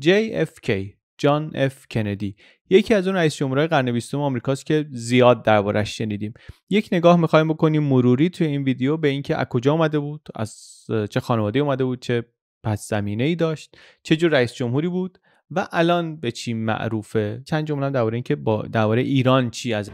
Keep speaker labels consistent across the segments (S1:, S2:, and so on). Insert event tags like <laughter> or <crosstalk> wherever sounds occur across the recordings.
S1: JFK جان اف کندی یکی از اون رئیس جمهورهای قرن بیستم آمریکاست که زیاد دربارش شنیدیم یک نگاه میخوایم بکنیم مروری توی این ویدیو به اینکه از کجا اومده بود از چه خانواده اومده بود چه پس زمینه ای داشت چه جور رئیس جمهوری بود و الان به چی معروفه چند جمله درباره اینکه با درباره ایران چی از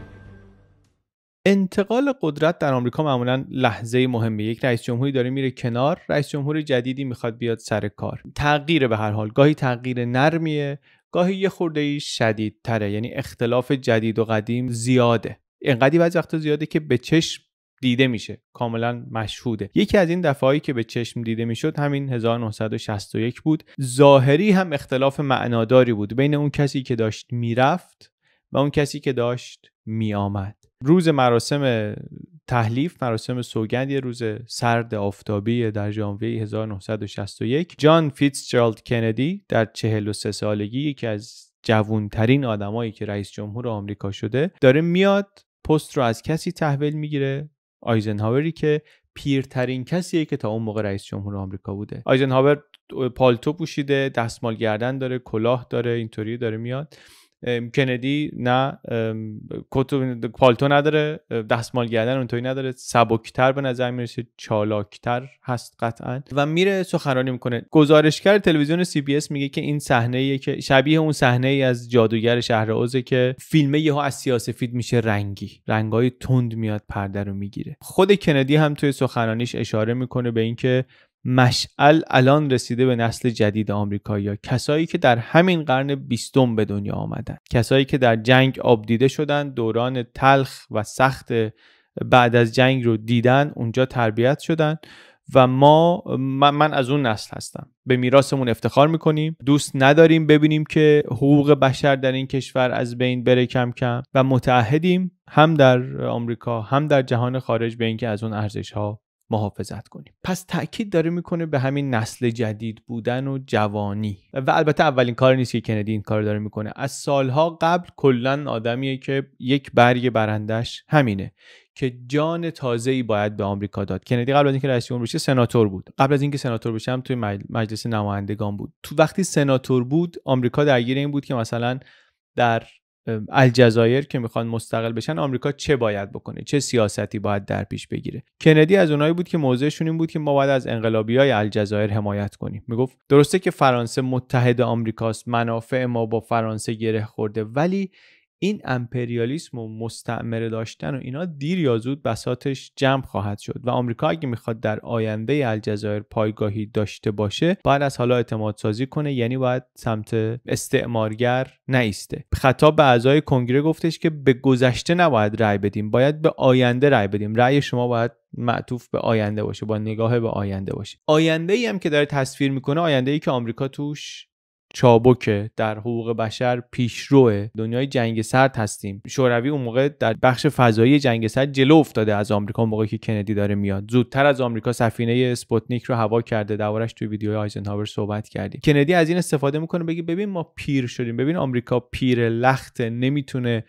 S1: انتقال قدرت در آمریکا معمولا لحظه مهمه یک رئیس جمهوری داره میره کنار رئیس جمهور جدیدی میخواد بیاد سر کار تغییر به هر حال گاهی تغییر نرمیه گاهی یه خورده ای شدید تره یعنی اختلاف جدید و قدیم زیاده اینقدی بعضی وقتا زیاده که به چشم دیده میشه کاملا مشهوده یکی از این دفعهایی که به چشم دیده میشد همین 1961 بود ظاهری هم اختلاف معناداری بود بین اون کسی که داشت میرفت و اون کسی که داشت میآمد روز مراسم تحلیف مراسم سوگند یه روز سرد آفتابی در ژانویه 1961 جان فیتزجرالد کندی در 43 سالگی یکی از جوونترین آدمایی که رئیس جمهور آمریکا شده داره میاد پست رو از کسی تحویل میگیره آیزنهاوری که پیرترین کسیه که تا اون موقع رئیس جمهور آمریکا بوده آیزنهاور پالتو پوشیده دستمال گردن داره کلاه داره اینطوری داره میاد کندی نه کتو پالتو نداره دستمال گردن اونطوری نداره سبکتر به نظر میرسه چالاکتر هست قطعا و میره سخنرانی میکنه گزارشگر تلویزیون سی بی اس میگه که این صحنه که شبیه اون صحنه ای از جادوگر شهر اوزه که فیلمه یهو از سیاسفید میشه رنگی رنگای تند میاد پرده رو میگیره خود کندی هم توی سخنرانیش اشاره میکنه به اینکه مشعل الان رسیده به نسل جدید آمریکایی کسایی که در همین قرن بیستم به دنیا آمدن کسایی که در جنگ آبدیده شدن دوران تلخ و سخت بعد از جنگ رو دیدن اونجا تربیت شدن و ما من از اون نسل هستم به میراثمون افتخار میکنیم دوست نداریم ببینیم که حقوق بشر در این کشور از بین بره کم کم و متعهدیم هم در آمریکا هم در جهان خارج به اینکه از اون ارزش ها محافظت کنیم پس تاکید داره میکنه به همین نسل جدید بودن و جوانی و البته اولین کار نیست که کندی این کار داره میکنه از سالها قبل کلا آدمیه که یک برگ برندش همینه که جان تازه ای باید به آمریکا داد کندی قبل از اینکه رئیس جمهور بشه سناتور بود قبل از اینکه سناتور هم توی مجلس نمایندگان بود تو وقتی سناتور بود آمریکا درگیر این بود که مثلا در الجزایر که میخوان مستقل بشن آمریکا چه باید بکنه چه سیاستی باید در پیش بگیره کندی از اونایی بود که موضعشون این بود که ما باید از انقلابی های الجزایر حمایت کنیم میگفت درسته که فرانسه متحد آمریکاست منافع ما با فرانسه گره خورده ولی این امپریالیسم و مستعمره داشتن و اینا دیر یا زود بساتش جمع خواهد شد و آمریکا اگه میخواد در آینده الجزایر پایگاهی داشته باشه باید از حالا اعتماد سازی کنه یعنی باید سمت استعمارگر نیسته خطاب به اعضای کنگره گفتش که به گذشته نباید رأی بدیم باید به آینده رأی بدیم رأی شما باید معطوف به آینده باشه با نگاه به آینده باشه آینده ای هم که داره تصویر میکنه آینده ای که آمریکا توش چابکه در حقوق بشر پیشرو دنیای جنگ سرد هستیم شوروی اون موقع در بخش فضایی جنگ سرد جلو افتاده از آمریکا موقعی که کندی داره میاد زودتر از آمریکا سفینه اسپوتنیک رو هوا کرده دوارش توی ویدیو آیزنهاور صحبت کردیم کندی از این استفاده میکنه بگی ببین ما پیر شدیم ببین آمریکا پیر لخته نمیتونه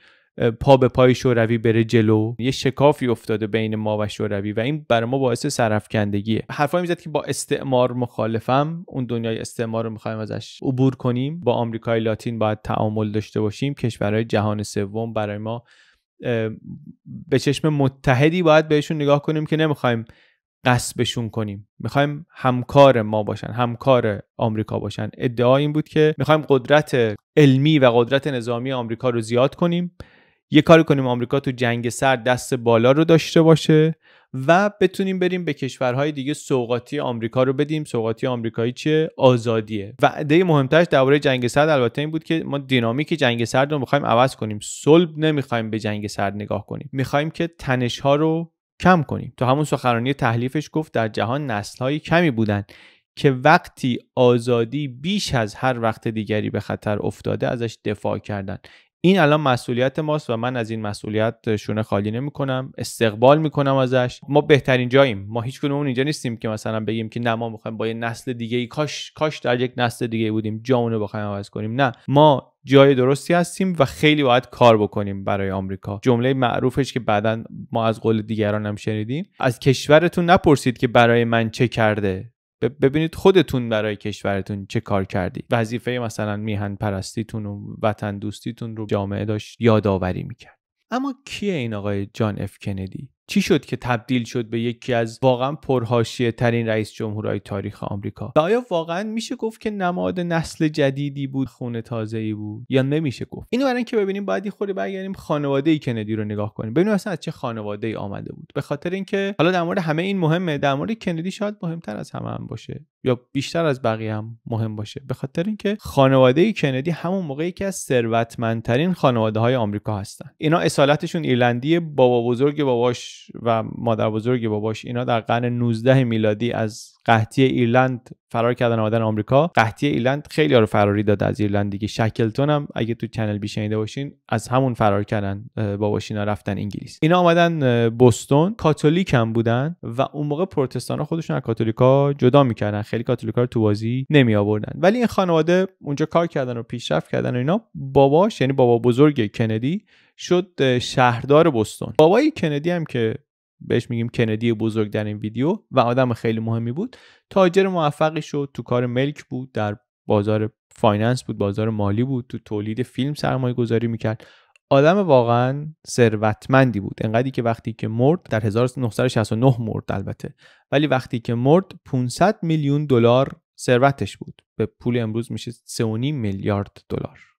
S1: پا به پای شوروی بره جلو یه شکافی افتاده بین ما و شوروی و این برای ما باعث سرفکندگیه حرفایی میزد که با استعمار مخالفم اون دنیای استعمار رو میخوایم ازش عبور کنیم با آمریکای لاتین باید تعامل داشته باشیم کشورهای جهان سوم برای ما به چشم متحدی باید بهشون نگاه کنیم که نمیخوایم قصبشون کنیم میخوایم همکار ما باشن همکار آمریکا باشن ادعا این بود که میخوایم قدرت علمی و قدرت نظامی آمریکا رو زیاد کنیم یه کاری کنیم آمریکا تو جنگ سرد دست بالا رو داشته باشه و بتونیم بریم به کشورهای دیگه سوقاتی آمریکا رو بدیم سوقاتی آمریکایی چیه آزادیه وعده مهمترش درباره جنگ سرد البته این بود که ما دینامیک جنگ سرد رو میخوایم عوض کنیم صلب نمیخوایم به جنگ سرد نگاه کنیم میخوایم که تنش ها رو کم کنیم تو همون سخنرانی تحلیفش گفت در جهان نسل های کمی بودند که وقتی آزادی بیش از هر وقت دیگری به خطر افتاده ازش دفاع کردن این الان مسئولیت ماست و من از این مسئولیت شونه خالی نمی استقبال می کنم ازش ما بهترین جاییم ما هیچ کنون اینجا نیستیم که مثلا بگیم که نه ما میخوایم با یه نسل دیگه ای کاش کاش در یک نسل دیگه بودیم جامون رو بخوایم عوض کنیم نه ما جای درستی هستیم و خیلی باید کار بکنیم برای آمریکا جمله معروفش که بعدا ما از قول دیگران هم شنیدیم از کشورتون نپرسید که برای من چه کرده ببینید خودتون برای کشورتون چه کار کردی وظیفه مثلا میهن پرستیتون و وطن دوستیتون رو جامعه داشت یادآوری میکرد اما کیه این آقای جان اف کندی چی شد که تبدیل شد به یکی از واقعا پرهاشیه ترین رئیس جمهورهای تاریخ آمریکا و آیا واقعا میشه گفت که نماد نسل جدیدی بود خونه تازه ای بود یا نمیشه گفت اینو برای که ببینیم بعدی خوری برگردیم خانواده ای کندی رو نگاه کنیم ببینیم اصلا از چه خانواده ای آمده بود به خاطر اینکه حالا در مورد همه این مهمه در مورد کندی شاید مهمتر از همه هم باشه یا بیشتر از بقیه هم مهم باشه به خاطر اینکه خانواده ای کندی همون موقع یکی از ثروتمندترین خانواده های آمریکا هستن اینا اصالتشون ایرلندی بابا بزرگ باباش و مادر بزرگ باباش اینا در قرن 19 میلادی از قحطی ایرلند فرار کردن آمدن آمریکا قحطی ایرلند خیلی رو فراری داد از ایرلند دیگه شکلتون هم اگه تو چنل بی شنیده باشین از همون فرار کردن باباش اینا رفتن انگلیس اینا آمدن بستون کاتولیک هم بودن و اون موقع پروتستان ها خودشون از کاتولیکا جدا میکردن خیلی کاتولیکا رو تو بازی نمی آوردن ولی این خانواده اونجا کار کردن و پیشرفت کردن و اینا باباش یعنی بابا بزرگ کندی شد شهردار بستون بابای کندی هم که بهش میگیم کندی بزرگ در این ویدیو و آدم خیلی مهمی بود تاجر موفقی شد تو کار ملک بود در بازار فایننس بود بازار مالی بود تو تولید فیلم سرمایه گذاری میکرد آدم واقعا ثروتمندی بود انقدری که وقتی که مرد در 1969 مرد البته ولی وقتی که مرد 500 میلیون دلار ثروتش بود به پول امروز میشه 3.5 میلیارد دلار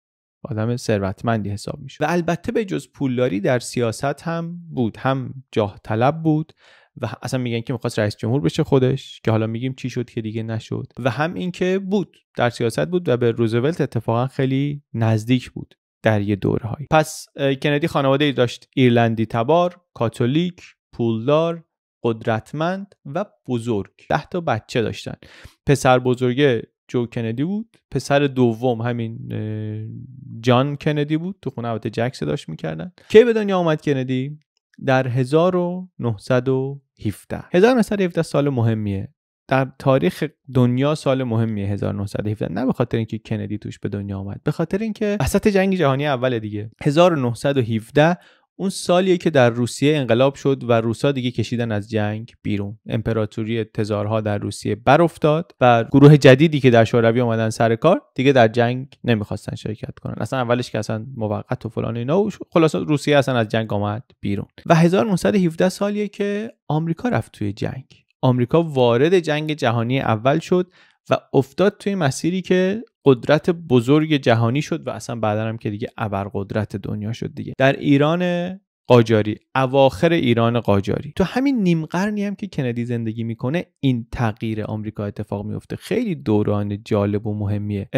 S1: آدم ثروتمندی حساب میشه و البته به جز پولداری در سیاست هم بود هم جاه طلب بود و اصلا میگن که میخواست رئیس جمهور بشه خودش که حالا میگیم چی شد که دیگه نشد و هم اینکه بود در سیاست بود و به روزولت اتفاقا خیلی نزدیک بود در یه دورهایی پس کندی خانواده ای داشت ایرلندی تبار کاتولیک پولدار قدرتمند و بزرگ ده تا بچه داشتن پسر بزرگه جو کندی بود پسر دوم همین جان کندی بود تو خونه البته جکس صداش میکردن کی به دنیا آمد کندی در 1917 1917 سال مهمیه در تاریخ دنیا سال مهمیه 1917 نه به خاطر اینکه کندی توش به دنیا آمد به خاطر اینکه وسط جنگ جهانی اول دیگه 1917 اون سالیه که در روسیه انقلاب شد و روسا دیگه کشیدن از جنگ بیرون امپراتوری تزارها در روسیه بر افتاد و گروه جدیدی که در شوروی اومدن سر کار دیگه در جنگ نمیخواستن شرکت کنن اصلا اولش که اصلا موقت و فلان اینا و خلاصه روسیه اصلا از جنگ آمد بیرون و 1917 سالیه که آمریکا رفت توی جنگ آمریکا وارد جنگ جهانی اول شد و افتاد توی مسیری که قدرت بزرگ جهانی شد و اصلا بعدا هم که دیگه ابرقدرت دنیا شد دیگه در ایران قاجاری اواخر ایران قاجاری تو همین نیم قرنی هم که کندی زندگی میکنه این تغییر آمریکا اتفاق میفته خیلی دوران جالب و مهمیه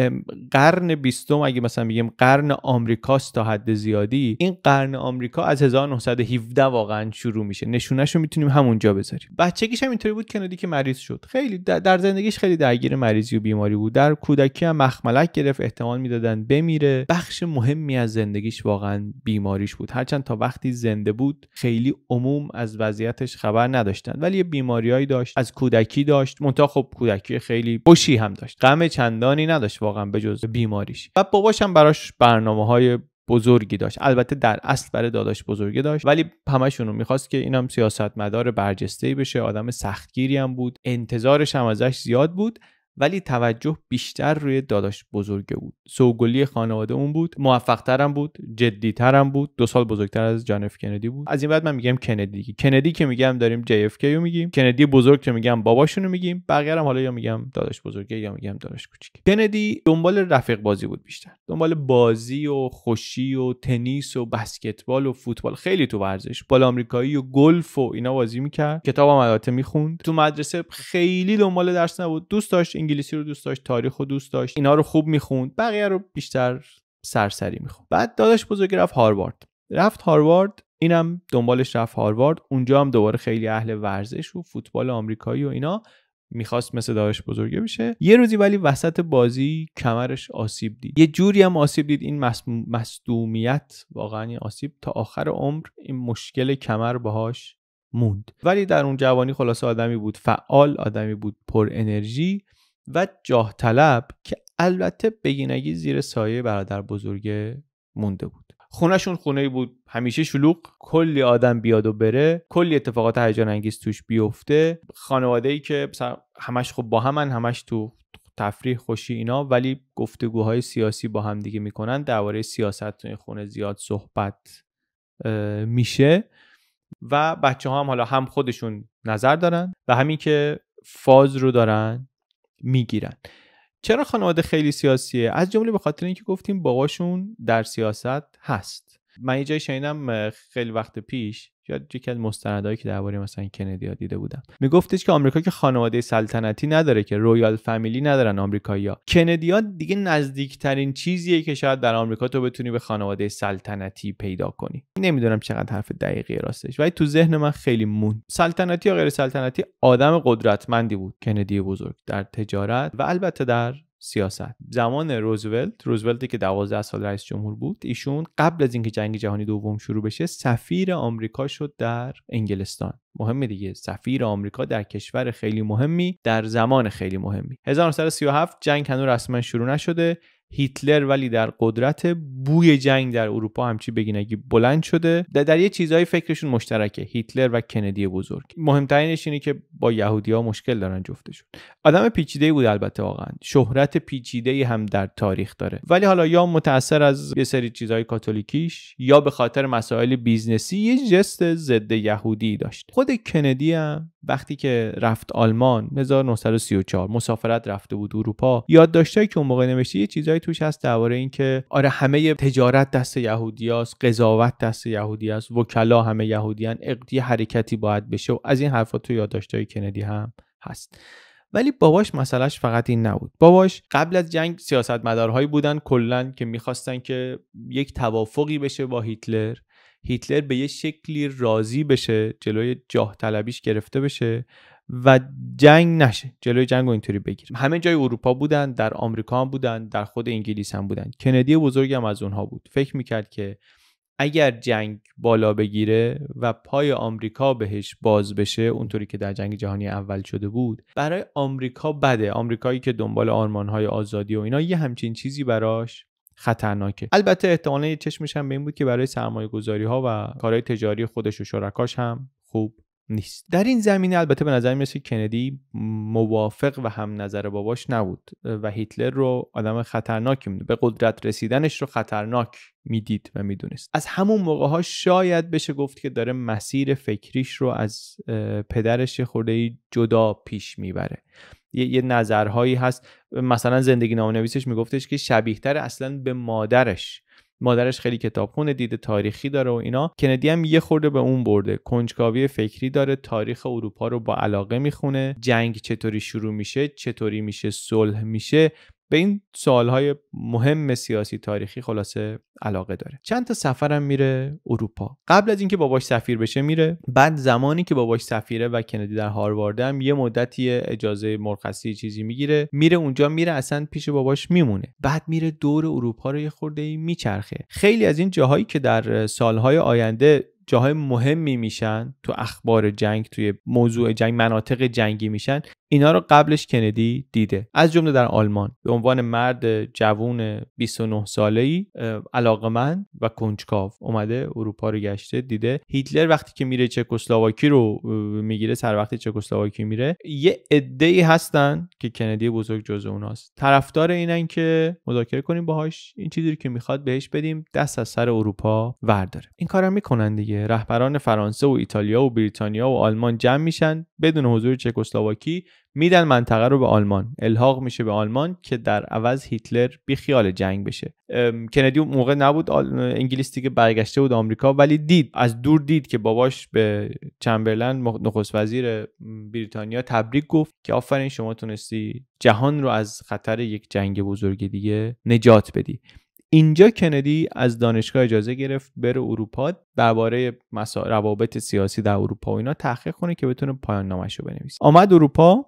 S1: قرن بیستم اگه مثلا بگیم قرن آمریکاست تا حد زیادی این قرن آمریکا از 1917 واقعا شروع میشه نشونش رو میتونیم همونجا بذاریم بچگیش هم اینطوری بود کندی که مریض شد خیلی در زندگیش خیلی درگیر مریضی و بیماری بود در کودکی هم مخملک گرفت احتمال میدادن بمیره بخش مهمی از زندگیش واقعا بیماریش بود هرچند تا وقتی زنده بود خیلی عموم از وضعیتش خبر نداشتند ولی یه بیماریایی داشت از کودکی داشت منتها خب کودکی خیلی خوشی هم داشت غم چندانی نداشت واقعا به جز بیماریش و باباش هم براش برنامه های بزرگی داشت البته در اصل برای داداش بزرگی داشت ولی همشون رو میخواست که اینم سیاستمدار برجسته بشه آدم سختگیری هم بود انتظارش هم ازش زیاد بود ولی توجه بیشتر روی داداش بزرگه بود سوگلی خانواده اون بود موفقترم بود جدیترم بود دو سال بزرگتر از جان اف کندی بود از این بعد من میگم کندی کندی که میگم داریم جی اف رو میگیم کندی بزرگ که میگم باباشونو میگیم بقیه حالا یا میگم داداش بزرگه یا میگم داداش کوچیک کندی دنبال رفیق بازی بود بیشتر دنبال بازی و خوشی و تنیس و بسکتبال و فوتبال خیلی تو ورزش بال آمریکایی و گلف و اینا بازی میکرد کتابم البته میخوند تو مدرسه خیلی دنبال درس نبود دوست داشت انگلیسی رو دوست داشت تاریخ رو دوست داشت اینا رو خوب میخوند بقیه رو بیشتر سرسری میخوند بعد داداش بزرگ رفت هاروارد رفت هاروارد اینم دنبالش رفت هاروارد اونجا هم دوباره خیلی اهل ورزش و فوتبال آمریکایی و اینا میخواست مثل داداش بزرگه بشه یه روزی ولی وسط بازی کمرش آسیب دید یه جوری هم آسیب دید این مصدومیت واقعا آسیب تا آخر عمر این مشکل کمر باهاش موند ولی در اون جوانی خلاصه آدمی بود فعال آدمی بود پر انرژی و جاه طلب که البته بگینگی زیر سایه برادر بزرگ مونده بود خونهشون خونه بود همیشه شلوغ کلی آدم بیاد و بره کلی اتفاقات هیجان انگیز توش بیفته خانواده ای که همش خب با همن همش تو تفریح خوشی اینا ولی گفتگوهای سیاسی با هم دیگه میکنن درباره سیاست این خونه زیاد صحبت میشه و بچه ها هم حالا هم خودشون نظر دارن و همین که فاز رو دارن میگیرن چرا خانواده خیلی سیاسیه از جمله به خاطر اینکه گفتیم باباشون در سیاست هست من یه جای شنیدم خیلی وقت پیش یا یکی از مستندهایی که درباره مثلا کندی ها دیده بودم میگفتش که آمریکا که خانواده سلطنتی نداره که رویال فامیلی ندارن ها کندی ها دیگه نزدیکترین چیزیه که شاید در آمریکا تو بتونی به خانواده سلطنتی پیدا کنی نمیدونم چقدر حرف دقیقی راستش ولی تو ذهن من خیلی مون سلطنتی یا غیر سلطنتی آدم قدرتمندی بود کندی بزرگ در تجارت و البته در سیاست زمان روزولت روزولتی که 12 سال رئیس جمهور بود ایشون قبل از اینکه جنگ جهانی دوم شروع بشه سفیر آمریکا شد در انگلستان مهمه دیگه سفیر آمریکا در کشور خیلی مهمی در زمان خیلی مهمی 1937 جنگ هنوز رسما شروع نشده هیتلر ولی در قدرت بوی جنگ در اروپا همچی بگینگی بلند شده در یه چیزهای فکرشون مشترکه هیتلر و کندی بزرگ مهمترینش اینه که با یهودی ها مشکل دارن جفتشون آدم پیچیده بود البته واقعا شهرت پیچیده هم در تاریخ داره ولی حالا یا متاثر از یه سری چیزهای کاتولیکیش یا به خاطر مسائل بیزنسی یه جست ضد یهودی داشت خود کندی هم وقتی که رفت آلمان 1934 مسافرت رفته بود اروپا یادداشتایی که اون موقع یه توش هست درباره اینکه آره همه تجارت دست یهودیاست قضاوت دست یهودی است وکلا همه یهودیان اقدی حرکتی باید بشه و از این حرفا تو یادداشت‌های کندی هم هست ولی باباش مسئلهش فقط این نبود باباش قبل از جنگ سیاستمدارهایی بودن کلا که میخواستن که یک توافقی بشه با هیتلر هیتلر به یه شکلی راضی بشه جلوی جاه طلبیش گرفته بشه و جنگ نشه جلوی جنگ و اینطوری بگیریم همه جای اروپا بودن در آمریکا هم بودن در خود انگلیس هم بودن کندی بزرگ هم از اونها بود فکر میکرد که اگر جنگ بالا بگیره و پای آمریکا بهش باز بشه اونطوری که در جنگ جهانی اول شده بود برای آمریکا بده آمریکایی که دنبال آرمانهای آزادی و اینا یه همچین چیزی براش خطرناکه البته احتمالا یه چشمش هم به این بود که برای سرمایه گذاری ها و کارهای تجاری خودش و شرکاش هم خوب نیست در این زمینه البته به نظر میرسه کندی موافق و هم نظر باباش نبود و هیتلر رو آدم خطرناکی میدونه به قدرت رسیدنش رو خطرناک میدید و میدونست از همون موقع ها شاید بشه گفت که داره مسیر فکریش رو از پدرش خورده جدا پیش میبره یه, یه نظرهایی هست مثلا زندگی نامنویسش میگفتش که شبیهتر اصلا به مادرش مادرش خیلی خونه دیده تاریخی داره و اینا کندی هم یه خورده به اون برده کنجکاوی فکری داره تاریخ اروپا رو با علاقه میخونه جنگ چطوری شروع میشه چطوری میشه صلح میشه به این سوالهای مهم سیاسی تاریخی خلاصه علاقه داره چند تا سفرم میره اروپا قبل از اینکه باباش سفیر بشه میره بعد زمانی که باباش سفیره و کندی در هاروارد هم یه مدتی اجازه مرخصی چیزی میگیره میره اونجا میره اصلا پیش باباش میمونه بعد میره دور اروپا رو یه خورده میچرخه خیلی از این جاهایی که در سالهای آینده جاهای مهمی میشن تو اخبار جنگ توی موضوع جنگ مناطق جنگی میشن اینا رو قبلش کندی دیده از جمله در آلمان به عنوان مرد جوون 29 ای علاقمند و کنجکاو اومده اروپا رو گشته دیده هیتلر وقتی که میره چکسلواکی رو میگیره سر وقتی چکسلواکی میره یه ای هستن که کندی بزرگ جزء اوناست طرفدار اینن که مذاکره کنیم باهاش این چیزی که میخواد بهش بدیم دست از سر اروپا ورداره این کارا میکنن دیگه رهبران فرانسه و ایتالیا و بریتانیا و آلمان جمع میشن بدون حضور چکسلواکی میدن منطقه رو به آلمان الحاق میشه به آلمان که در عوض هیتلر خیال جنگ بشه کندی اون موقع نبود انگلیس دیگه برگشته بود آمریکا ولی دید از دور دید که باباش به چمبرلن نخست وزیر بریتانیا تبریک گفت که آفرین شما تونستی جهان رو از خطر یک جنگ بزرگ دیگه نجات بدی اینجا کندی از دانشگاه اجازه گرفت بره اروپا درباره روابط سیاسی در اروپا و اینا تحقیق کنه که بتونه پایان نامش رو بنویسه آمد اروپا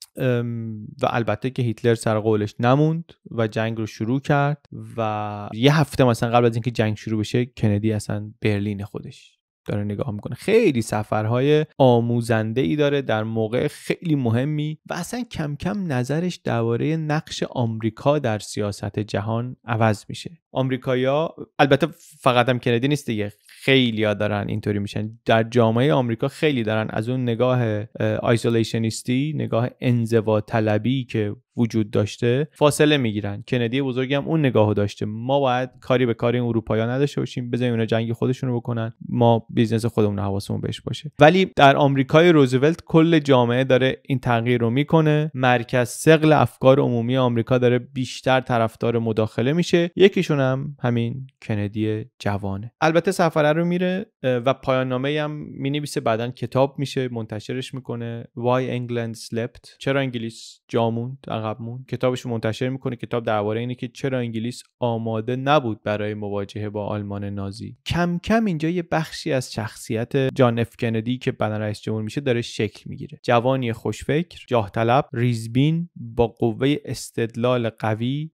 S1: و البته که هیتلر سر قولش نموند و جنگ رو شروع کرد و یه هفته مثلا قبل از اینکه جنگ شروع بشه کندی اصلا برلین خودش داره نگاه میکنه خیلی سفرهای آموزنده ای داره در موقع خیلی مهمی و اصلا کم کم نظرش درباره نقش آمریکا در سیاست جهان عوض میشه آمریکایا البته فقط هم کندی نیست دیگه خیلی ها دارن اینطوری میشن در جامعه آمریکا خیلی دارن از اون نگاه آیزولیشنیستی نگاه انزوا طلبی که وجود داشته فاصله میگیرن کندی بزرگی هم اون نگاهو داشته ما باید کاری به کاری این اروپایی نداشته باشیم بزنیم اونا جنگ خودشون رو بکنن ما بیزنس خودمون حواسمون بهش باشه ولی در آمریکای روزولت کل جامعه داره این تغییر رو میکنه مرکز سقل افکار عمومی آمریکا داره بیشتر طرفدار مداخله میشه یکیشون هم همین کندی جوانه البته سفره رو میره و پایان نامه هم مینویسه بعدا کتاب میشه منتشرش میکنه Why England Slept چرا انگلیس جاموند عقبمون کتابش منتشر میکنه کتاب درباره اینه که چرا انگلیس آماده نبود برای مواجهه با آلمان نازی کم کم اینجا یه بخشی از شخصیت جان اف کندی که بدن رئیس جمهور میشه داره شکل میگیره جوانی خوشفکر جاه طلب ریزبین با قوه استدلال قوی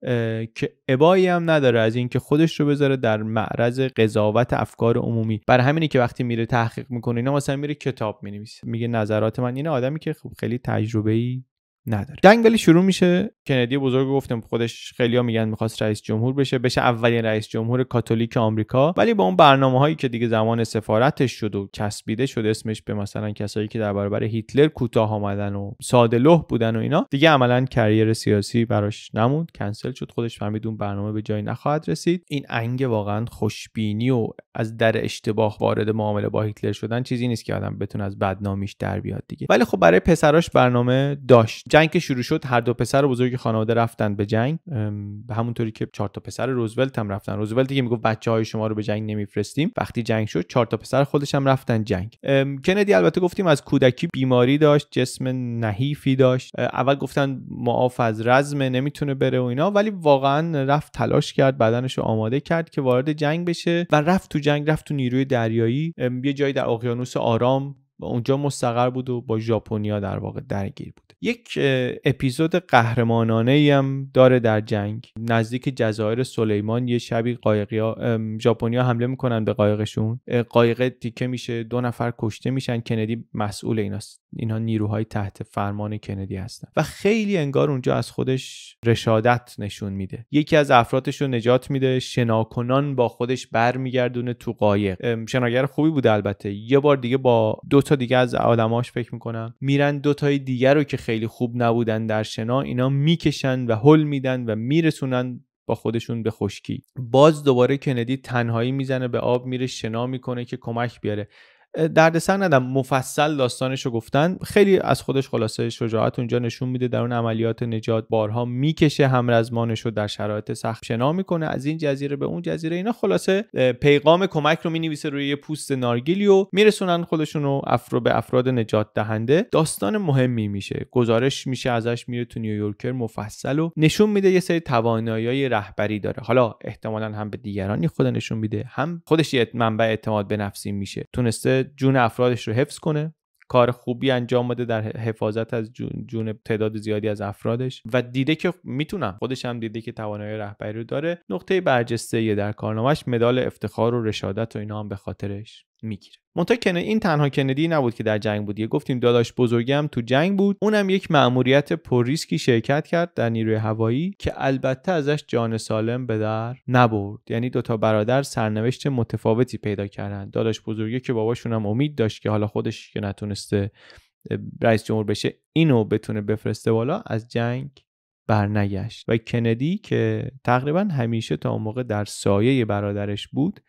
S1: که ابایی هم نداره از اینکه خودش رو بذاره در معرض قضاوت افکار عمومی بر همینی که وقتی میره تحقیق میکنه اینا مثلا میره کتاب مینویسه میگه نظرات من اینه یعنی آدمی که خب خیلی تجربه ای نداره جنگ ولی شروع میشه کندی بزرگ گفتم خودش خیلیا میگن میخواست رئیس جمهور بشه بشه اولین رئیس جمهور کاتولیک آمریکا ولی با اون برنامه هایی که دیگه زمان سفارتش شد و کسبیده شد اسمش به مثلا کسایی که در برابر هیتلر کوتاه آمدن و ساده له بودن و اینا دیگه عملا کریر سیاسی براش نموند کنسل شد خودش فهمید اون برنامه به جایی نخواهد رسید این انگ واقعا خوشبینی و از در اشتباه وارد معامله با هیتلر شدن چیزی نیست که آدم بتونه از بدنامیش در بیاد دیگه ولی خب برای پسراش برنامه داشت جنگ که شروع شد هر دو پسر بزرگ خانواده رفتن به جنگ به همونطوری که چهار تا پسر روزولت هم رفتن روزولت دیگه میگفت بچه های شما رو به جنگ نمیفرستیم وقتی جنگ شد چهار تا پسر خودش هم رفتن جنگ کندی البته گفتیم از کودکی بیماری داشت جسم نحیفی داشت اول گفتن معاف از رزم نمیتونه بره و اینا ولی واقعا رفت تلاش کرد بدنش آماده کرد که وارد جنگ بشه و رفت تو جنگ رفت تو نیروی دریایی یه جایی در اقیانوس آرام و اونجا مستقر بود و با ژاپنیا در واقع درگیر بود یک اپیزود قهرمانانه ای هم داره در جنگ نزدیک جزایر سلیمان یه شبی قایقیا ژاپنیا حمله میکنن به قایقشون قایق تیکه میشه دو نفر کشته میشن کندی مسئول ایناست اینها نیروهای تحت فرمان کندی هستن و خیلی انگار اونجا از خودش رشادت نشون میده یکی از افرادش رو نجات میده شناکنان با خودش برمیگردونه تو قایق شناگر خوبی بوده البته یه بار دیگه با دو تا دیگه از آدماش فکر میکنم میرن دو تای دیگر رو که خیلی خوب نبودن در شنا اینا میکشن و هل میدن و میرسونن با خودشون به خشکی باز دوباره کندی تنهایی میزنه به آب میره شنا میکنه که کمک بیاره دردسر ندم مفصل داستانش رو گفتن خیلی از خودش خلاصه شجاعت اونجا نشون میده در اون عملیات نجات بارها میکشه همرزمانش رو در شرایط سخت شنا میکنه از این جزیره به اون جزیره اینا خلاصه پیغام کمک رو مینویسه روی یه پوست نارگیلی و میرسونن خودشون رو به افراد نجات دهنده داستان مهمی میشه گزارش میشه ازش میره تو نیویورکر مفصل و نشون میده یه سری توانایی رهبری داره حالا احتمالا هم به دیگرانی خود نشون میده هم خودش یه منبع اعتماد به نفسی میشه تونسته جون افرادش رو حفظ کنه کار خوبی انجام بده در حفاظت از جون, تعداد زیادی از افرادش و دیده که میتونم خودش هم دیده که توانای رهبری رو داره نقطه برجسته در کارنامهش مدال افتخار و رشادت و اینا هم به خاطرش میگیره منتها این تنها کندی نبود که در جنگ بود یه گفتیم داداش بزرگی هم تو جنگ بود اونم یک مأموریت پر ریسکی شرکت کرد در نیروی هوایی که البته ازش جان سالم به در نبرد یعنی دوتا برادر سرنوشت متفاوتی پیدا کردن داداش بزرگی که باباشون هم امید داشت که حالا خودش که نتونسته رئیس جمهور بشه اینو بتونه بفرسته بالا از جنگ برنگشت و کندی که تقریبا همیشه تا اون موقع در سایه برادرش بود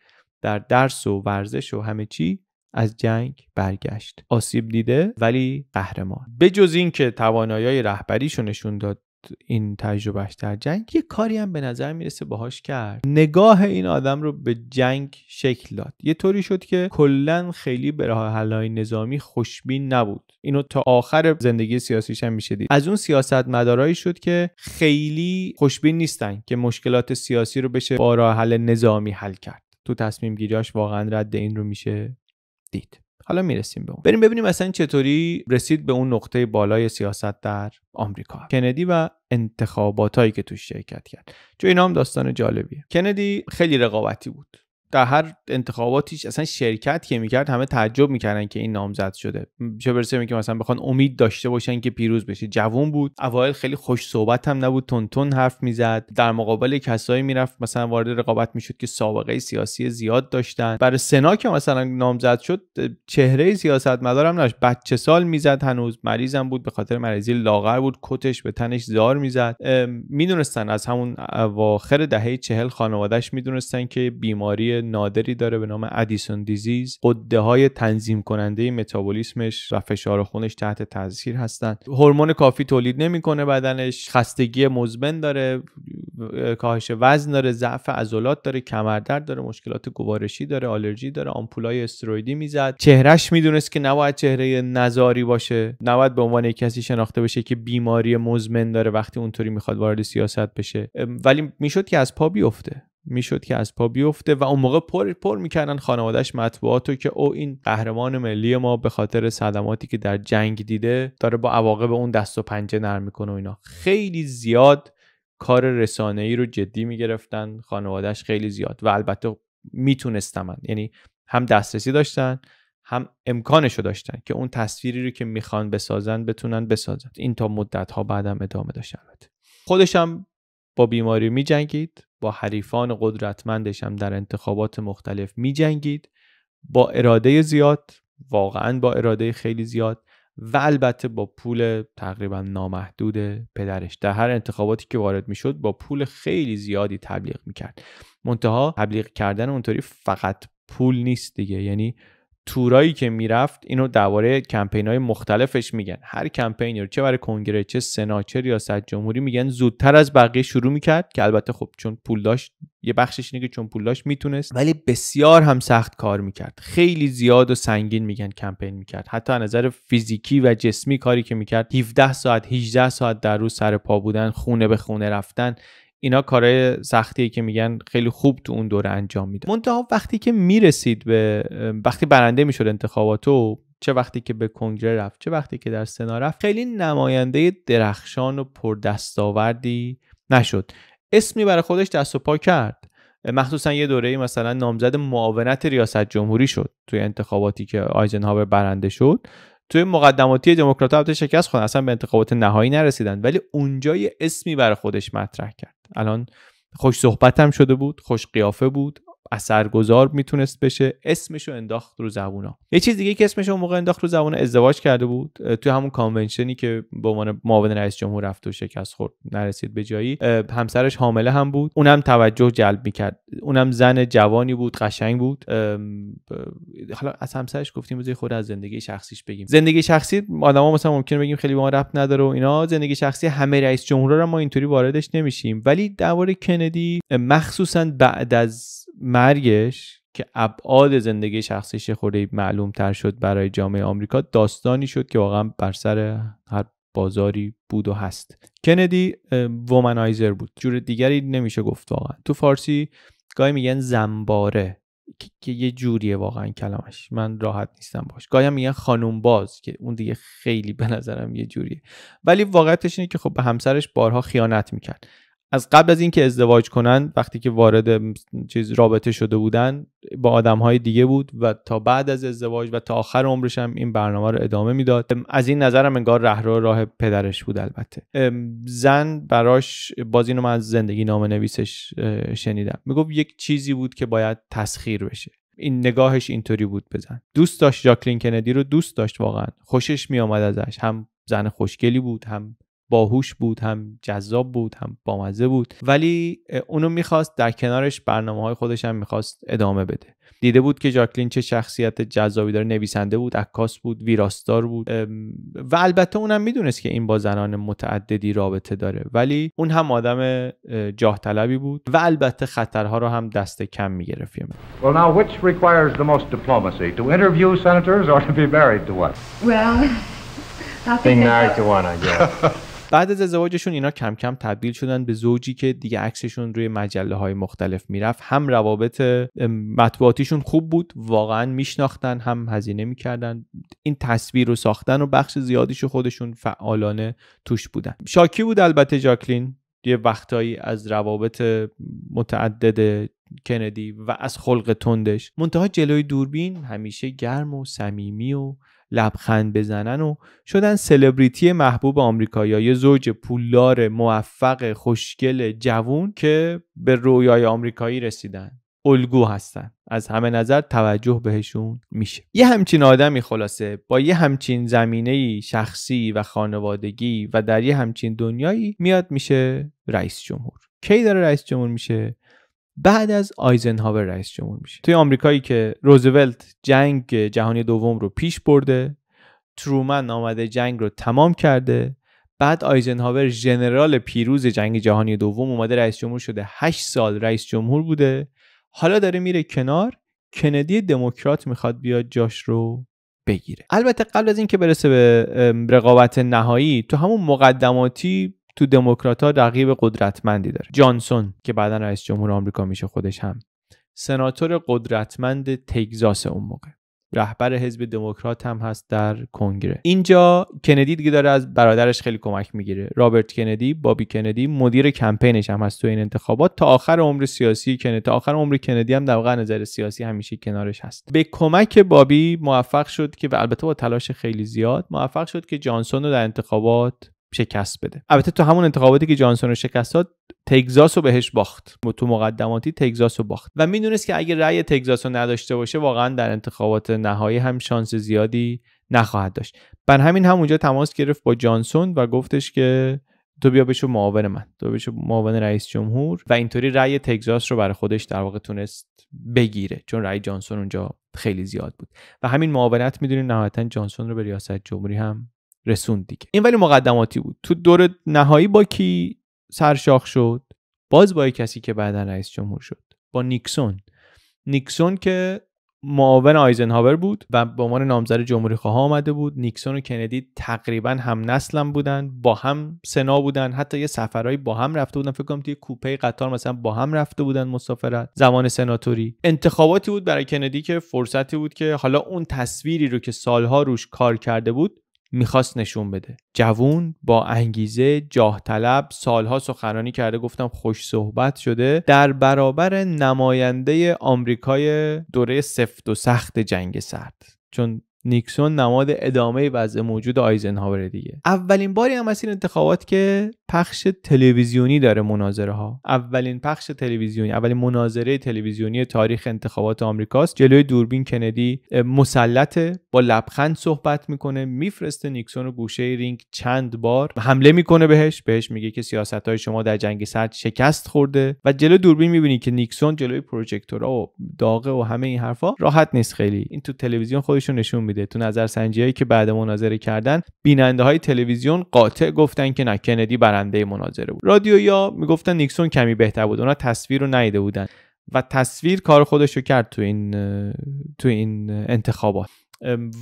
S1: در درس و ورزش و همه چی از جنگ برگشت آسیب دیده ولی قهرمان به جز که توانایی رهبریشو نشون داد این تجربهش در جنگ یه کاری هم به نظر میرسه باهاش کرد نگاه این آدم رو به جنگ شکل داد یه طوری شد که کلا خیلی به راه نظامی خوشبین نبود اینو تا آخر زندگی سیاسیش هم میشه دید از اون سیاست مدارایی شد که خیلی خوشبین نیستن که مشکلات سیاسی رو بشه با راه حل نظامی حل کرد تو تصمیم گیریاش واقعا رد این رو میشه دید حالا میرسیم به اون بریم ببینیم اصلا چطوری رسید به اون نقطه بالای سیاست در آمریکا کندی و انتخاباتایی که توش شرکت کرد چون اینا هم داستان جالبیه کندی خیلی رقابتی بود در هر انتخاباتیش اصلا شرکت که میکرد همه تعجب میکردن که این نامزد شده چه برسه که مثلا بخوان امید داشته باشن که پیروز بشه جوون بود اوایل خیلی خوش صحبت هم نبود تون حرف میزد در مقابل کسایی میرفت مثلا وارد رقابت میشد که سابقه سیاسی زیاد داشتن برای سنا که مثلا نامزد شد چهره سیاستمدار هم نداشت بچه سال میزد هنوز مریضم بود به خاطر مریضی لاغر بود کتش به تنش زار میزد میدونستن از همون اواخر دهه چهل خانوادهش میدونستن که بیماری نادری داره به نام ادیسون دیزیز قده های تنظیم کننده متابولیسمش و فشار خونش تحت تاثیر هستند. هورمون کافی تولید نمیکنه بدنش خستگی مزمن داره کاهش وزن داره ضعف عضلات داره کمردر داره مشکلات گوارشی داره آلرژی داره آمپولای استرویدی میزد چهرهش میدونست که نباید چهره نزاری باشه نباید به عنوان کسی شناخته بشه که بیماری مزمن داره وقتی اونطوری میخواد وارد سیاست بشه ولی میشد که از پا بیفته میشد که از پا بیفته و اون موقع پر پر میکردن خانوادهش مطبوعاتو که او این قهرمان ملی ما به خاطر صدماتی که در جنگ دیده داره با عواقب اون دست و پنجه نرم میکنه و اینا خیلی زیاد کار رسانه ای رو جدی میگرفتن خانوادهش خیلی زیاد و البته میتونستمن یعنی هم دسترسی داشتن هم رو داشتن که اون تصویری رو که میخوان بسازن بتونن بسازن این تا مدت ها بعدم ادامه داشت البته خودش با بیماری میجنگید با حریفان قدرتمندش هم در انتخابات مختلف می جنگید با اراده زیاد واقعا با اراده خیلی زیاد و البته با پول تقریبا نامحدود پدرش در هر انتخاباتی که وارد میشد با پول خیلی زیادی تبلیغ میکرد منتها تبلیغ کردن اونطوری فقط پول نیست دیگه یعنی تورایی که میرفت اینو درباره کمپین های مختلفش میگن هر کمپینی رو چه برای کنگره چه سنا چه ریاست جمهوری میگن زودتر از بقیه شروع میکرد که البته خب چون پول داشت یه بخشش اینه که چون پول داشت میتونست ولی بسیار هم سخت کار میکرد خیلی زیاد و سنگین میگن کمپین میکرد حتی از نظر فیزیکی و جسمی کاری که میکرد 17 ساعت 18 ساعت در روز سر پا بودن خونه به خونه رفتن اینا کارهای سختیه که میگن خیلی خوب تو اون دوره انجام میده منتها وقتی که میرسید به وقتی برنده میشد انتخاباتو چه وقتی که به کنگره رفت چه وقتی که در سنا رفت خیلی نماینده درخشان و پردستاوردی نشد اسمی برای خودش دست و پا کرد مخصوصا یه دوره مثلا نامزد معاونت ریاست جمهوری شد توی انتخاباتی که آیزنهاور برنده شد توی مقدماتی دموکرات البته شکست خود اصلا به انتخابات نهایی نرسیدن ولی اونجا یه اسمی برای خودش مطرح کرد الان خوش صحبت هم شده بود خوش قیافه بود اثرگذار میتونست بشه اسمشو انداخت رو زبونا یه چیز دیگه که اسمش موقع انداخت رو زبونا ازدواج کرده بود تو همون کانونشنی که به عنوان معاون رئیس جمهور رفت و شکست خورد نرسید به جایی همسرش حامله هم بود اونم توجه جلب میکرد اونم زن جوانی بود قشنگ بود حالا از همسرش گفتیم بذاری خود از زندگی شخصیش بگیم زندگی شخصی آدما مثلا ممکن بگیم خیلی به ما ربط نداره و اینا زندگی شخصی همه رئیس جمهورا رو ما اینطوری واردش نمیشیم ولی درباره کندی مخصوصا بعد از مرگش که ابعاد زندگی شخصیش خورده معلوم تر شد برای جامعه آمریکا داستانی شد که واقعا بر سر هر بازاری بود و هست کندی وومنایزر بود جور دیگری نمیشه گفت واقعا تو فارسی گاهی میگن زنباره که یه جوریه واقعا کلامش من راحت نیستم باش گاهی میگن خانوم باز که اون دیگه خیلی به نظرم یه جوریه ولی واقعتش اینه که خب به همسرش بارها خیانت میکرد از قبل از اینکه ازدواج کنن وقتی که وارد چیز رابطه شده بودن با آدم های دیگه بود و تا بعد از ازدواج و تا آخر عمرش هم این برنامه رو ادامه میداد از این نظرم انگار رهرو راه پدرش بود البته زن براش باز اینو من از زندگی نامه نویسش شنیدم میگفت یک چیزی بود که باید تسخیر بشه این نگاهش اینطوری بود بزن دوست داشت جاکلین کندی رو دوست داشت واقعا خوشش میآمد ازش هم زن خوشگلی بود هم باهوش بود هم جذاب بود هم بامزه بود ولی اونو میخواست در کنارش برنامه های خودش هم میخواست ادامه بده دیده بود که جاکلین چه شخصیت جذابی داره نویسنده بود عکاس بود ویراستار بود و البته اونم میدونست که این با زنان متعددی رابطه داره ولی اون هم آدم جاه بود و البته خطرها رو هم دست کم میگرفت Well now one I <laughs> بعد از ازدواجشون اینا کم کم تبدیل شدن به زوجی که دیگه عکسشون روی مجله های مختلف میرفت هم روابط مطبوعاتیشون خوب بود واقعا میشناختن هم هزینه میکردن این تصویر رو ساختن و بخش زیادیش خودشون فعالانه توش بودن شاکی بود البته جاکلین یه وقتایی از روابط متعدد کندی و از خلق تندش منتها جلوی دوربین همیشه گرم و صمیمی و لبخند بزنن و شدن سلبریتی محبوب آمریکایی یا یه زوج پولدار موفق خوشگل جوون که به رویای آمریکایی رسیدن الگو هستن از همه نظر توجه بهشون میشه یه همچین آدمی خلاصه با یه همچین زمینه شخصی و خانوادگی و در یه همچین دنیایی میاد میشه رئیس جمهور کی داره رئیس جمهور میشه بعد از آیزنهاور رئیس جمهور میشه توی آمریکایی که روزولت جنگ جهانی دوم رو پیش برده ترومن آمده جنگ رو تمام کرده بعد آیزنهاور ژنرال پیروز جنگ جهانی دوم اومده رئیس جمهور شده 8 سال رئیس جمهور بوده حالا داره میره کنار کندی دموکرات میخواد بیاد جاش رو بگیره البته قبل از اینکه برسه به رقابت نهایی تو همون مقدماتی تو دموکرات رقیب قدرتمندی داره جانسون که بعدا رئیس جمهور آمریکا میشه خودش هم سناتور قدرتمند تگزاس اون موقع رهبر حزب دموکرات هم هست در کنگره اینجا کندی دیگه داره از برادرش خیلی کمک میگیره رابرت کندی بابی کندی مدیر کمپینش هم هست تو این انتخابات تا آخر عمر سیاسی کندی تا آخر عمر کندی هم در واقع نظر سیاسی همیشه کنارش هست به کمک بابی موفق شد که و البته با تلاش خیلی زیاد موفق شد که جانسون رو در انتخابات شکست بده البته تو همون انتخاباتی که جانسون رو شکست داد تگزاس رو بهش باخت و تو مقدماتی تگزاس رو باخت و میدونست که اگه رأی تگزاس رو نداشته باشه واقعا در انتخابات نهایی هم شانس زیادی نخواهد داشت بر همین هم اونجا تماس گرفت با جانسون و گفتش که تو بیا بشو معاون من تو بشو معاون رئیس جمهور و اینطوری رأی تگزاس رو برای خودش در واقع تونست بگیره چون رأی جانسون اونجا خیلی زیاد بود و همین معاونت میدونیم نهایتا جانسون رو به ریاست جمهوری هم رسوند دیگه این ولی مقدماتی بود تو دور نهایی با کی سرشاخ شد باز با کسی که بعدا رئیس جمهور شد با نیکسون نیکسون که معاون آیزنهاور بود و به عنوان نامزد جمهوری خواه آمده بود نیکسون و کندی تقریبا هم نسلم بودن با هم سنا بودن حتی یه سفرهایی با هم رفته بودن فکر کنم توی کوپه قطار مثلا با هم رفته بودن مسافرت زمان سناتوری انتخاباتی بود برای کندی که فرصتی بود که حالا اون تصویری رو که سالها روش کار کرده بود میخواست نشون بده جوون با انگیزه جاه طلب سالها سخنرانی کرده گفتم خوش صحبت شده در برابر نماینده آمریکای دوره سفت و سخت جنگ سرد چون نیکسون نماد ادامه وضع موجود آیزنهاور دیگه اولین باری هم از این انتخابات که پخش تلویزیونی داره مناظره ها اولین پخش تلویزیونی اولین مناظره تلویزیونی تاریخ انتخابات آمریکاست جلوی دوربین کندی مسلط با لبخند صحبت میکنه میفرسته نیکسون رو گوشه رینگ چند بار حمله میکنه بهش بهش میگه که سیاست های شما در جنگ سرد شکست خورده و جلوی دوربین میبینی که نیکسون جلوی پروژکتورها و داغه و همه این حرفا راحت نیست خیلی این تو تلویزیون خودشون نشون میده تو نظر سنجی که بعد مناظره کردن بیننده های تلویزیون قاطع گفتن که نه کندی برنده مناظره بود یا میگفتن نیکسون کمی بهتر بود اونا تصویر رو نیده بودن و تصویر کار خودش رو کرد تو این تو این انتخابات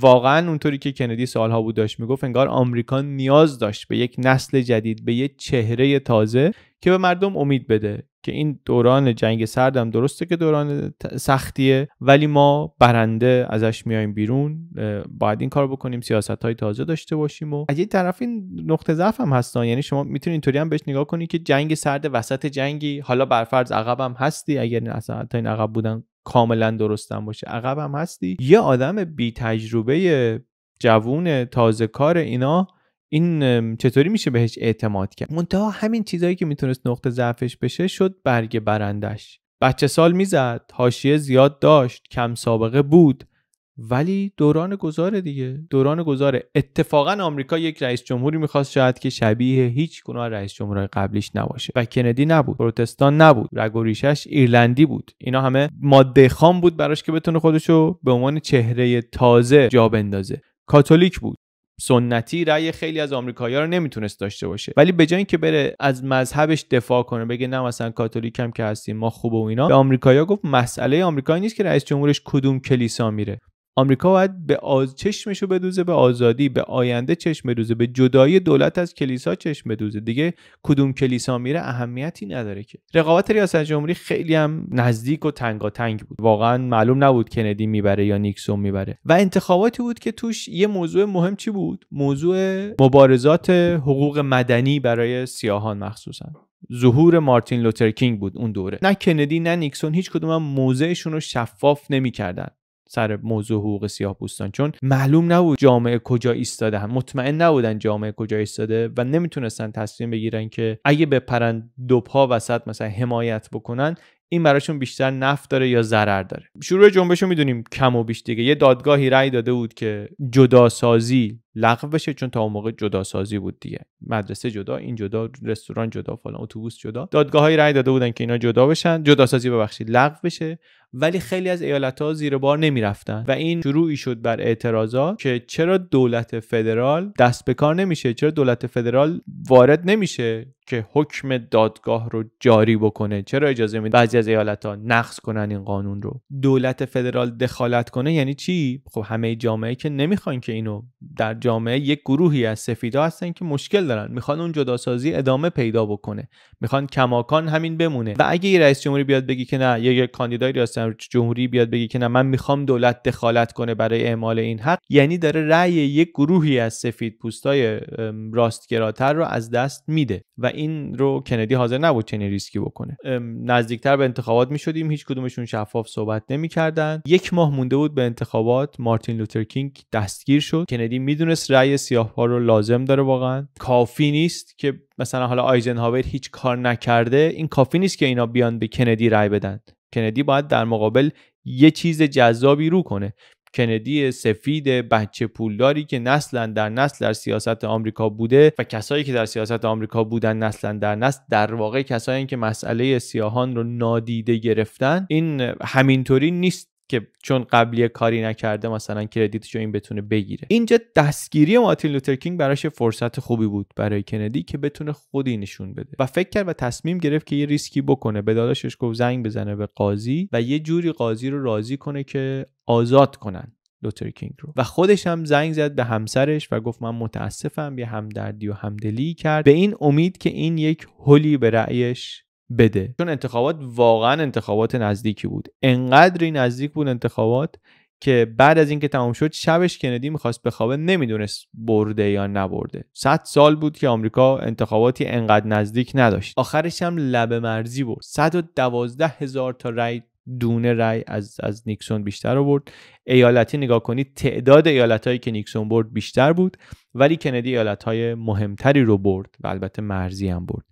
S1: واقعا اونطوری که کندی سالها بود داشت میگفت انگار آمریکا نیاز داشت به یک نسل جدید به یک چهره تازه که به مردم امید بده که این دوران جنگ سردم درسته که دوران سختیه ولی ما برنده ازش میایم بیرون باید این کار بکنیم سیاست های تازه داشته باشیم و از یه طرف این نقطه ضعف هم هستن یعنی شما میتونید اینطوری هم بهش نگاه کنید که جنگ سرد وسط جنگی حالا برفرض عقب هم هستی اگر اصلا تا این عقب بودن کاملا درستم باشه عقب هم هستی یه آدم بی تجربه جوون تازه کار اینا این چطوری میشه بهش اعتماد کرد منتها همین چیزایی که میتونست نقطه ضعفش بشه شد برگ برندش بچه سال میزد حاشیه زیاد داشت کم سابقه بود ولی دوران گذاره دیگه دوران گذاره اتفاقا آمریکا یک رئیس جمهوری میخواست شاید که شبیه هیچ کنار رئیس جمهورهای قبلیش نباشه و کندی نبود پروتستان نبود رگ ریشش ایرلندی بود اینا همه ماده خام بود براش که بتونه خودشو به عنوان چهره تازه جا بندازه کاتولیک بود سنتی رأی خیلی از آمریکایی‌ها رو نمیتونست داشته باشه ولی به جای اینکه بره از مذهبش دفاع کنه بگه نه مثلا کاتولیکم که هستیم ما خوبه و اینا به آمریکایی‌ها گفت مسئله آمریکایی نیست که رئیس جمهورش کدوم کلیسا میره آمریکا باید به آز... چشمش رو بدوزه به آزادی به آینده چشم بدوزه به جدایی دولت از کلیسا چشم بدوزه دیگه کدوم کلیسا میره اهمیتی نداره که رقابت ریاست جمهوری خیلی هم نزدیک و تنگاتنگ بود واقعا معلوم نبود کندی میبره یا نیکسون میبره و انتخاباتی بود که توش یه موضوع مهم چی بود موضوع مبارزات حقوق مدنی برای سیاهان مخصوصا ظهور مارتین لوتر کینگ بود اون دوره نه کندی نه نیکسون هیچ کدوم هم موضعشون رو شفاف نمیکردن سر موضوع حقوق سیاه پوستان چون معلوم نبود جامعه کجا ایستاده هم مطمئن نبودن جامعه کجا ایستاده و نمیتونستن تصمیم بگیرن که اگه بپرن دو پا وسط مثلا حمایت بکنن این براشون بیشتر نفت داره یا ضرر داره شروع جنبش رو میدونیم کم و بیش دیگه یه دادگاهی رأی داده بود که جداسازی لغو بشه چون تا اون موقع جداسازی بود دیگه مدرسه جدا این جدا رستوران جدا فلان اتوبوس جدا دادگاهی رأی داده بودن که اینا جدا بشن جداسازی ببخشید لغو بشه ولی خیلی از ایالت ها زیر بار نمی رفتن و این شروعی شد بر اعتراضات که چرا دولت فدرال دست به کار نمیشه چرا دولت فدرال وارد نمیشه که حکم دادگاه رو جاری بکنه چرا اجازه میده بعضی از ایالت ها نقض کنن این قانون رو دولت فدرال دخالت کنه یعنی چی خب همه جامعه که نمیخوان که اینو در جامعه یک گروهی از سفیدا هستن که مشکل دارن میخوان اون جداسازی ادامه پیدا بکنه میخوان کماکان همین بمونه و اگه یه رئیس جمهوری بیاد بگی که نه یه, یه کاندیدای ریاست جمهوری بیاد بگه که نه من میخوام دولت دخالت کنه برای اعمال این حق یعنی داره رأی یک گروهی از سفید پوستای راستگراتر رو از دست میده و این رو کندی حاضر نبود چنین ریسکی بکنه نزدیکتر به انتخابات میشدیم هیچ کدومشون شفاف صحبت نمیکردن یک ماه مونده بود به انتخابات مارتین لوتر کینگ دستگیر شد کندی میدونست رأی ها رو لازم داره واقعا کافی نیست که مثلا حالا آیزنهاور هیچ کار نکرده این کافی نیست که اینا بیان به کندی رای بدن کندی باید در مقابل یه چیز جذابی رو کنه کندی سفید بچه پولداری که نسلا در نسل در سیاست آمریکا بوده و کسایی که در سیاست آمریکا بودن نسلا در نسل در واقع کسایی که مسئله سیاهان رو نادیده گرفتن این همینطوری نیست که چون قبلی کاری نکرده مثلا کردیتش این بتونه بگیره اینجا دستگیری ماتین لوترکینگ براش فرصت خوبی بود برای کندی که بتونه خودی نشون بده و فکر کرد و تصمیم گرفت که یه ریسکی بکنه به داداشش گفت زنگ بزنه به قاضی و یه جوری قاضی رو راضی کنه که آزاد کنن لوترکینگ رو و خودش هم زنگ زد به همسرش و گفت من متاسفم یه همدردی و همدلی کرد به این امید که این یک هلی به بده چون انتخابات واقعا انتخابات نزدیکی بود انقدر این نزدیک بود انتخابات که بعد از اینکه تمام شد شبش کندی میخواست بخوابه نمیدونست برده یا نبرده 100 سال بود که آمریکا انتخاباتی انقدر نزدیک نداشت آخرش هم لب مرزی برد دوازده هزار تا رای دونه رای از, از نیکسون بیشتر آورد ایالتی نگاه کنید تعداد ایالتهایی که نیکسون برد بیشتر بود ولی کندی ایالتهای مهمتری رو برد و البته مرزی هم برد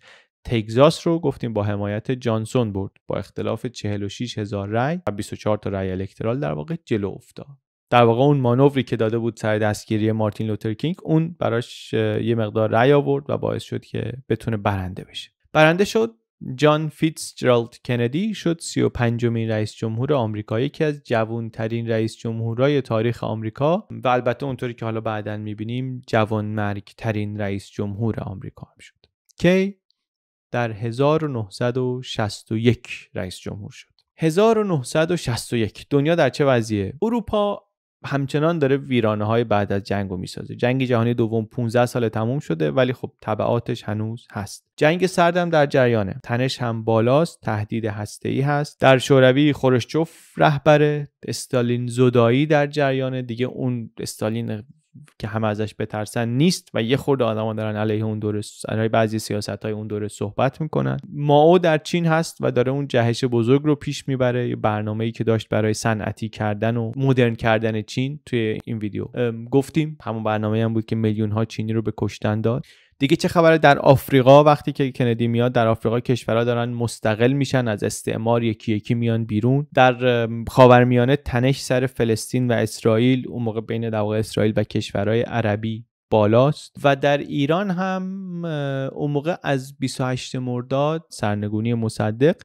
S1: تگزاس رو گفتیم با حمایت جانسون برد با اختلاف 46 هزار رأی و 24 تا رأی الکترال در واقع جلو افتاد در واقع اون مانوری که داده بود سر دستگیری مارتین لوتر کینگ اون براش یه مقدار رأی آورد و باعث شد که بتونه برنده بشه برنده شد جان جرالد کندی شد 35 رئیس جمهور آمریکا یکی از جوان ترین رئیس جمهورای تاریخ آمریکا و البته اونطوری که حالا بعدا میبینیم جوان مرگ ترین رئیس جمهور آمریکا هم شد کی در 1961 رئیس جمهور شد 1961 دنیا در چه وضعیه اروپا همچنان داره ویرانه های بعد از جنگ رو میسازه جنگ جهانی دوم 15 سال تموم شده ولی خب طبعاتش هنوز هست جنگ سردم در جریانه تنش هم بالاست تهدید هسته ای هست در شوروی خورشچوف رهبره استالین زودایی در جریانه دیگه اون استالین که همه ازش بترسن نیست و یه خورده آدم‌ها دارن علیه اون دوره علیه بعضی سیاست های اون دوره صحبت میکنن ما او در چین هست و داره اون جهش بزرگ رو پیش میبره یه ای که داشت برای صنعتی کردن و مدرن کردن چین توی این ویدیو گفتیم همون برنامه هم بود که میلیون ها چینی رو به کشتن داد دیگه چه خبره در آفریقا وقتی که کندی میاد در آفریقا کشورها دارن مستقل میشن از استعمار یکی یکی میان بیرون در خاورمیانه تنش سر فلسطین و اسرائیل اون موقع بین در اسرائیل و کشورهای عربی بالاست و در ایران هم اون موقع از 28 مرداد سرنگونی مصدق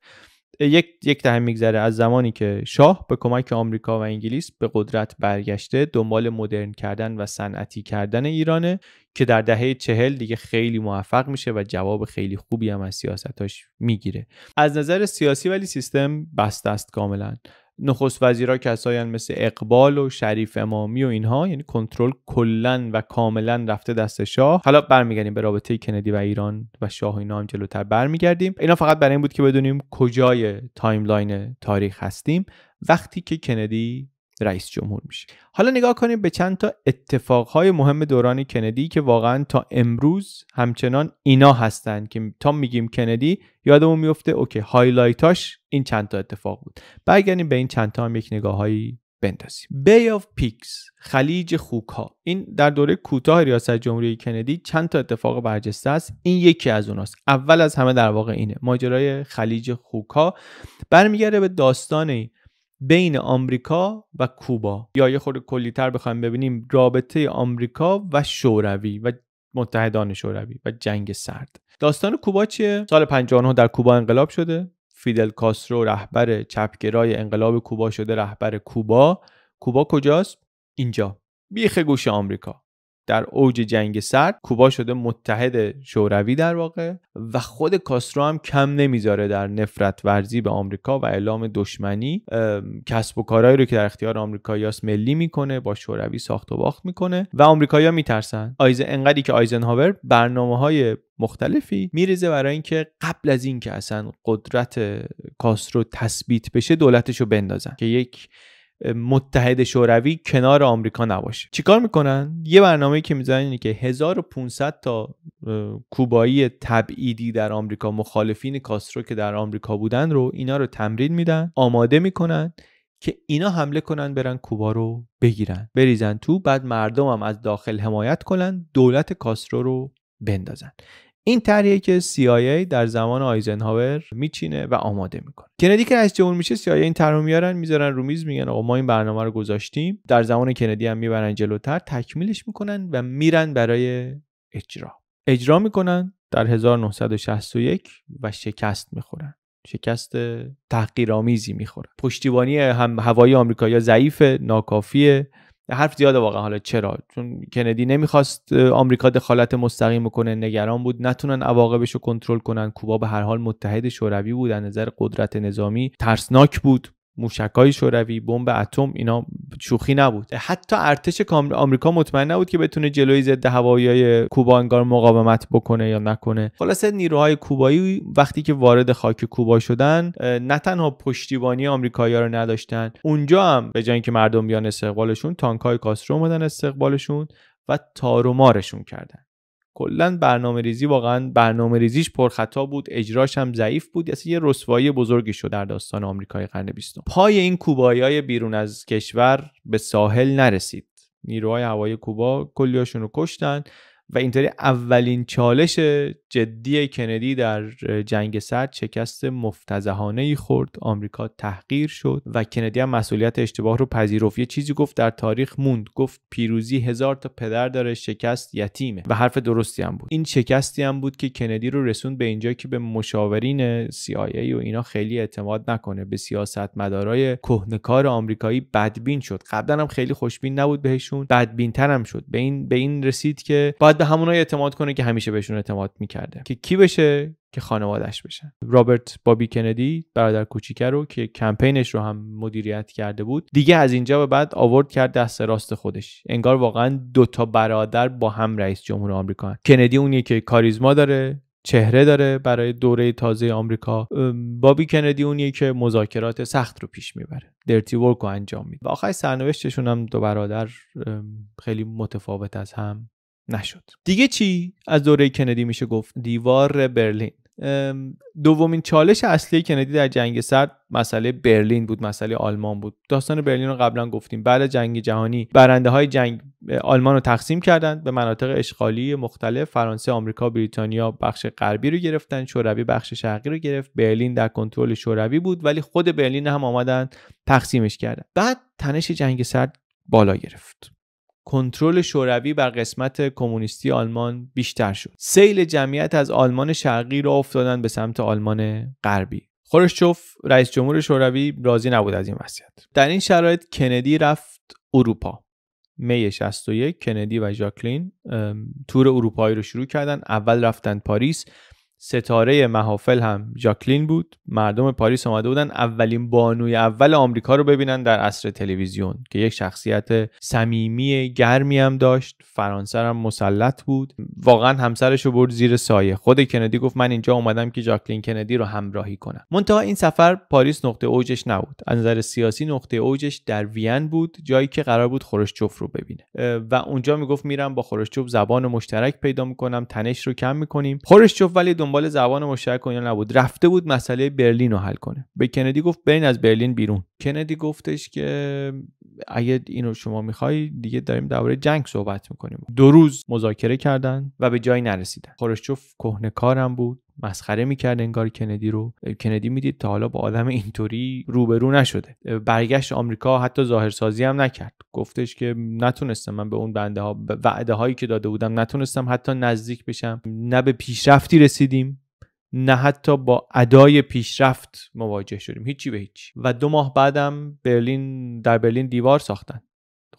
S1: یک یک دهه میگذره از زمانی که شاه به کمک آمریکا و انگلیس به قدرت برگشته دنبال مدرن کردن و صنعتی کردن ایرانه که در دهه چهل دیگه خیلی موفق میشه و جواب خیلی خوبی هم از سیاستاش میگیره از نظر سیاسی ولی سیستم بسته است کاملا نخست وزیرا کسایان مثل اقبال و شریف امامی و اینها یعنی کنترل کلا و کاملا رفته دست شاه حالا برمیگردیم به رابطه کندی و ایران و شاه و اینا هم جلوتر برمیگردیم اینا فقط برای این بود که بدونیم کجای تایملاین تاریخ هستیم وقتی که کندی رئیس جمهور میشه حالا نگاه کنیم به چند تا اتفاقهای مهم دوران کندی که واقعا تا امروز همچنان اینا هستند که تا میگیم کندی یادمون میفته اوکی هایلایتاش این چند تا اتفاق بود برگردیم به این چند تا هم یک نگاههایی بندازیم بی آف پیکس خلیج خوکها این در دوره کوتاه ریاست جمهوری کندی چند تا اتفاق برجسته است این یکی از اوناست اول از همه در واقع اینه ماجرای خلیج خوکها برمیگرده به داستان بین آمریکا و کوبا یا یه خود کلیتر بخوایم ببینیم رابطه آمریکا و شوروی و متحدان شوروی و جنگ سرد داستان کوبا چیه سال 59 در کوبا انقلاب شده فیدل کاسترو رهبر چپگرای انقلاب کوبا شده رهبر کوبا کوبا کجاست اینجا بیخ گوش آمریکا در اوج جنگ سرد کوبا شده متحد شوروی در واقع و خود کاسترو هم کم نمیذاره در نفرت ورزی به آمریکا و اعلام دشمنی کسب و کارهایی رو که در اختیار آمریکاییاس ملی میکنه با شوروی ساخت و باخت میکنه و آمریکایی‌ها میترسن آیز انقدری که آیزنهاور برنامه های مختلفی میریزه برای اینکه قبل از اینکه اصلا قدرت کاسترو تثبیت بشه دولتش رو بندازن که یک متحد شوروی کنار آمریکا نباشه چیکار میکنن یه برنامه که میزنن اینه که 1500 تا کوبایی تبعیدی در آمریکا مخالفین کاسترو که در آمریکا بودن رو اینا رو تمرین میدن آماده میکنن که اینا حمله کنن برن کوبا رو بگیرن بریزن تو بعد مردمم از داخل حمایت کنن دولت کاسترو رو بندازن این طرحیه که CIA در زمان آیزنهاور میچینه و آماده میکنه کندی که رئیس جمهور میشه CIA این طرح میارن میذارن رو میز میگن آقا ما این برنامه رو گذاشتیم در زمان کندی هم میبرن جلوتر تکمیلش میکنن و میرن برای اجرا اجرا میکنن در 1961 و شکست میخورن شکست تحقیرآمیزی میخورن پشتیبانی هم هوایی آمریکا یا ضعیف ناکافیه حرف زیاده واقعا حالا چرا چون کندی نمیخواست آمریکا دخالت مستقیم کنه، نگران بود نتونن عواقبش رو کنترل کنن کوبا به هر حال متحد شوروی بود از نظر قدرت نظامی ترسناک بود موشکای شوروی بمب اتم اینا شوخی نبود حتی ارتش آمریکا مطمئن نبود که بتونه جلوی ضد هوایی کوبا انگار مقاومت بکنه یا نکنه خلاصه نیروهای کوبایی وقتی که وارد خاک کوبا شدن نه تنها پشتیبانی ها رو نداشتن اونجا هم به جای اینکه مردم بیان استقبالشون تانکای کاسترو اومدن استقبالشون و تارومارشون کردن کلا برنامه ریزی واقعا برنامه ریزیش پرخطا بود اجراش هم ضعیف بود اصلا یه رسوایی بزرگی شد در داستان آمریکای قرن بیستم پای این های بیرون از کشور به ساحل نرسید نیروهای هوایی کوبا کلیاشون رو کشتن و اینطوری اولین چالش جدی کندی در جنگ سرد شکست مفتزهانه ای خورد آمریکا تحقیر شد و کندی هم مسئولیت اشتباه رو پذیرفت یه چیزی گفت در تاریخ موند گفت پیروزی هزار تا پدر داره شکست یتیمه و حرف درستی هم بود این شکستی هم بود که کندی رو رسوند به اینجا که به مشاورین CIA و اینا خیلی اعتماد نکنه به سیاستمدارای کهنکار آمریکایی بدبین شد قبلا هم خیلی خوشبین نبود بهشون بدبینتر هم شد به این به این رسید که به اعتماد کنه که همیشه بهشون اعتماد میکرده که کی بشه که خانوادهش بشه رابرت بابی کندی برادر کوچیکه رو که کمپینش رو هم مدیریت کرده بود دیگه از اینجا به بعد آورد کرد دست راست خودش انگار واقعا دوتا برادر با هم رئیس جمهور آمریکا کندی اونیه که کاریزما داره چهره داره برای دوره تازه آمریکا بابی کندی اونیه که مذاکرات سخت رو پیش میبره درتی ورک رو انجام میده و آخر سرنوشتشون هم دو برادر خیلی متفاوت از هم نشد دیگه چی از دوره کندی میشه گفت دیوار برلین دومین چالش اصلی کندی در جنگ سرد مسئله برلین بود مسئله آلمان بود داستان برلین رو قبلا گفتیم بعد جنگ جهانی برنده های جنگ آلمان رو تقسیم کردند به مناطق اشغالی مختلف فرانسه آمریکا بریتانیا بخش غربی رو گرفتن شوروی بخش شرقی رو گرفت برلین در کنترل شوروی بود ولی خود برلین هم آمدن تقسیمش کردن بعد تنش جنگ سرد بالا گرفت کنترل شوروی بر قسمت کمونیستی آلمان بیشتر شد. سیل جمعیت از آلمان شرقی را افتادن به سمت آلمان غربی. خورشچوف رئیس جمهور شوروی راضی نبود از این وضعیت. در این شرایط کندی رفت اروپا. می 61 کندی و ژاکلین تور اروپایی رو شروع کردن. اول رفتن پاریس ستاره محافل هم جاکلین بود مردم پاریس آمده بودن اولین بانوی اول آمریکا رو ببینن در عصر تلویزیون که یک شخصیت صمیمی گرمی هم داشت فرانسه هم مسلط بود واقعا همسرش رو برد زیر سایه خود کندی گفت من اینجا اومدم که جاکلین کندی رو همراهی کنم منتها این سفر پاریس نقطه اوجش نبود از نظر سیاسی نقطه اوجش در وین بود جایی که قرار بود خروشچوف رو ببینه و اونجا میگفت میرم با خروشچوف زبان مشترک پیدا میکنم تنش رو کم میکنیم خروشچوف ولی دنبال زبان مشترک و نبود رفته بود مسئله برلین رو حل کنه به کندی گفت برین از برلین بیرون کندی گفتش که اگه اینو شما میخوای دیگه داریم درباره جنگ صحبت میکنیم دو روز مذاکره کردن و به جایی نرسیدن خروشچوف کهنه کارم بود مسخره میکرد انگار کندی رو کندی میدید تا حالا با آدم اینطوری روبرو نشده برگشت آمریکا حتی ظاهرسازی هم نکرد گفتش که نتونستم من به اون بنده ها وعده هایی که داده بودم نتونستم حتی نزدیک بشم نه به پیشرفتی رسیدیم نه حتی با ادای پیشرفت مواجه شدیم هیچی به هیچی و دو ماه بعدم برلین در برلین دیوار ساختن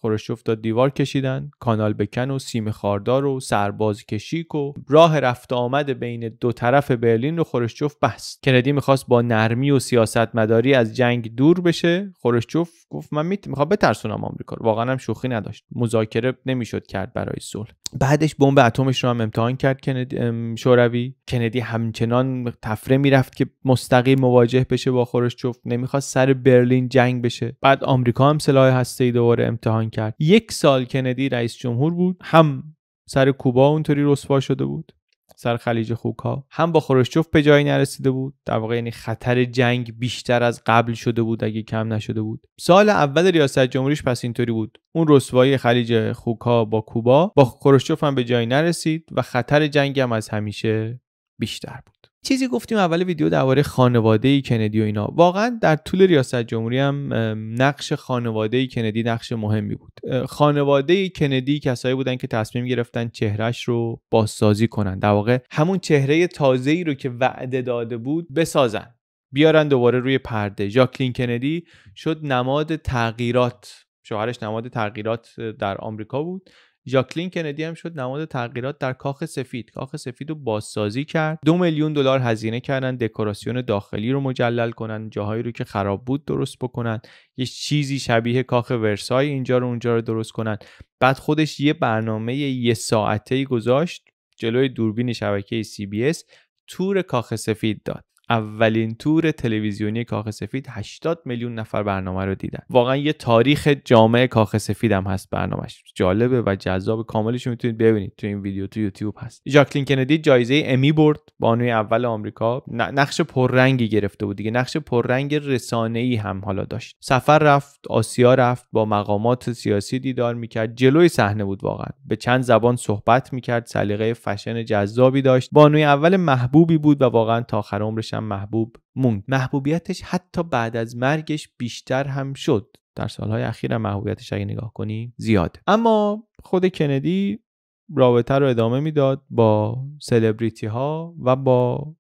S1: خروشچوف تا دیوار کشیدن کانال بکن و سیم خاردار و سرباز کشیک و راه رفت آمد بین دو طرف برلین رو خروشچوف بست کندی میخواست با نرمی و سیاست مداری از جنگ دور بشه خروشچوف گفت من میخوام بترسونم آمریکا رو واقعا هم شوخی نداشت مذاکره نمیشد کرد برای صلح بعدش بمب اتمش رو هم امتحان کرد کندی شوروی کندی همچنان تفره میرفت که مستقیم مواجه بشه با خروشچوف نمیخواست سر برلین جنگ بشه بعد آمریکا هم سلاح هسته‌ای دوباره امتحان کرد یک سال کندی رئیس جمهور بود هم سر کوبا اونطوری رسوا شده بود سر خلیج ها هم با خروشچوف به جایی نرسیده بود در واقع یعنی خطر جنگ بیشتر از قبل شده بود اگه کم نشده بود سال اول ریاست جمهوریش پس اینطوری بود اون رسوایی خلیج ها با کوبا با خروشچوف هم به جایی نرسید و خطر جنگ هم از همیشه بیشتر بود چیزی گفتیم اول ویدیو درباره خانواده کندی و اینا واقعا در طول ریاست جمهوری هم نقش خانواده کندی نقش مهمی بود خانواده کندی کسایی بودن که تصمیم گرفتن چهرهش رو بازسازی کنن در واقع همون چهره تازه ای رو که وعده داده بود بسازن بیارن دوباره روی پرده ژاکلین کندی شد نماد تغییرات شوهرش نماد تغییرات در آمریکا بود جاکلین کندی هم شد نماد تغییرات در کاخ سفید کاخ سفید رو بازسازی کرد دو میلیون دلار هزینه کردن دکوراسیون داخلی رو مجلل کنن جاهایی رو که خراب بود درست بکنن یه چیزی شبیه کاخ ورسای اینجا رو اونجا رو درست کنن بعد خودش یه برنامه یه ساعته گذاشت جلوی دوربین شبکه CBS تور کاخ سفید داد اولین تور تلویزیونی کاخ سفید 80 میلیون نفر برنامه رو دیدن واقعا یه تاریخ جامعه کاخ سفید هست برنامهش جالبه و جذاب کاملش رو میتونید ببینید تو این ویدیو تو یوتیوب هست جاکلین کندی جایزه امی برد بانوی اول آمریکا نقش پررنگی گرفته بود دیگه نقش پررنگ رسانه ای هم حالا داشت سفر رفت آسیا رفت با مقامات سیاسی دیدار میکرد جلوی صحنه بود واقعا به چند زبان صحبت میکرد سلیقه فشن جذابی داشت بانوی اول محبوبی بود و واقعا تا آخر عمرش محبوب موند محبوبیتش حتی بعد از مرگش بیشتر هم شد در سالهای اخیر هم محبوبیتش اگه نگاه کنی زیاد اما خود کندی رابطه رو ادامه میداد با سلبریتی ها و با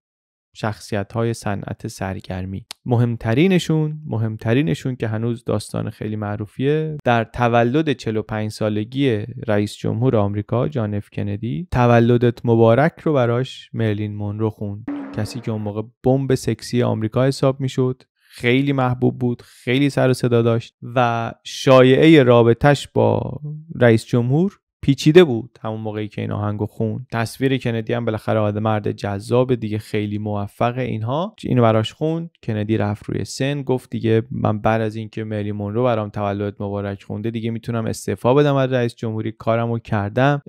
S1: شخصیت های صنعت سرگرمی مهمترینشون مهمترینشون که هنوز داستان خیلی معروفیه در تولد 45 سالگی رئیس جمهور آمریکا جان اف کندی تولدت مبارک رو براش مرلین مونرو خوند کسی که اون موقع بمب سکسی آمریکا حساب میشد خیلی محبوب بود خیلی سر و صدا داشت و شایعه رابطش با رئیس جمهور پیچیده بود همون موقعی که این آهنگو خون تصویر کندی هم بالاخره آدم مرد جذاب دیگه خیلی موفق اینها اینو براش خون کندی رفت روی سن گفت دیگه من بعد از اینکه مری رو برام تولد مبارک خونده دیگه میتونم استعفا بدم از رئیس جمهوری کارمو کردم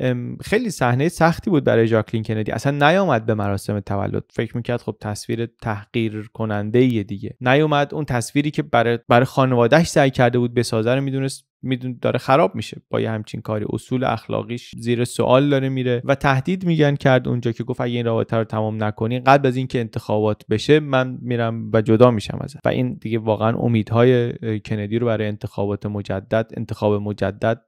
S1: خیلی صحنه سختی بود برای جاکلین کندی اصلا نیومد به مراسم تولد فکر میکرد خب تصویر تحقیر کننده دیگه نیومد اون تصویری که برای برای خانوادهش سعی کرده بود بسازه رو میدونست میدون داره خراب میشه با یه همچین کاری اصول اخلاقیش زیر سوال داره میره و تهدید میگن کرد اونجا که گفت اگه این رابطه رو تمام نکنی قبل از اینکه انتخابات بشه من میرم و جدا میشم ازت و این دیگه واقعا امیدهای کندی رو برای انتخابات مجدد انتخاب مجدد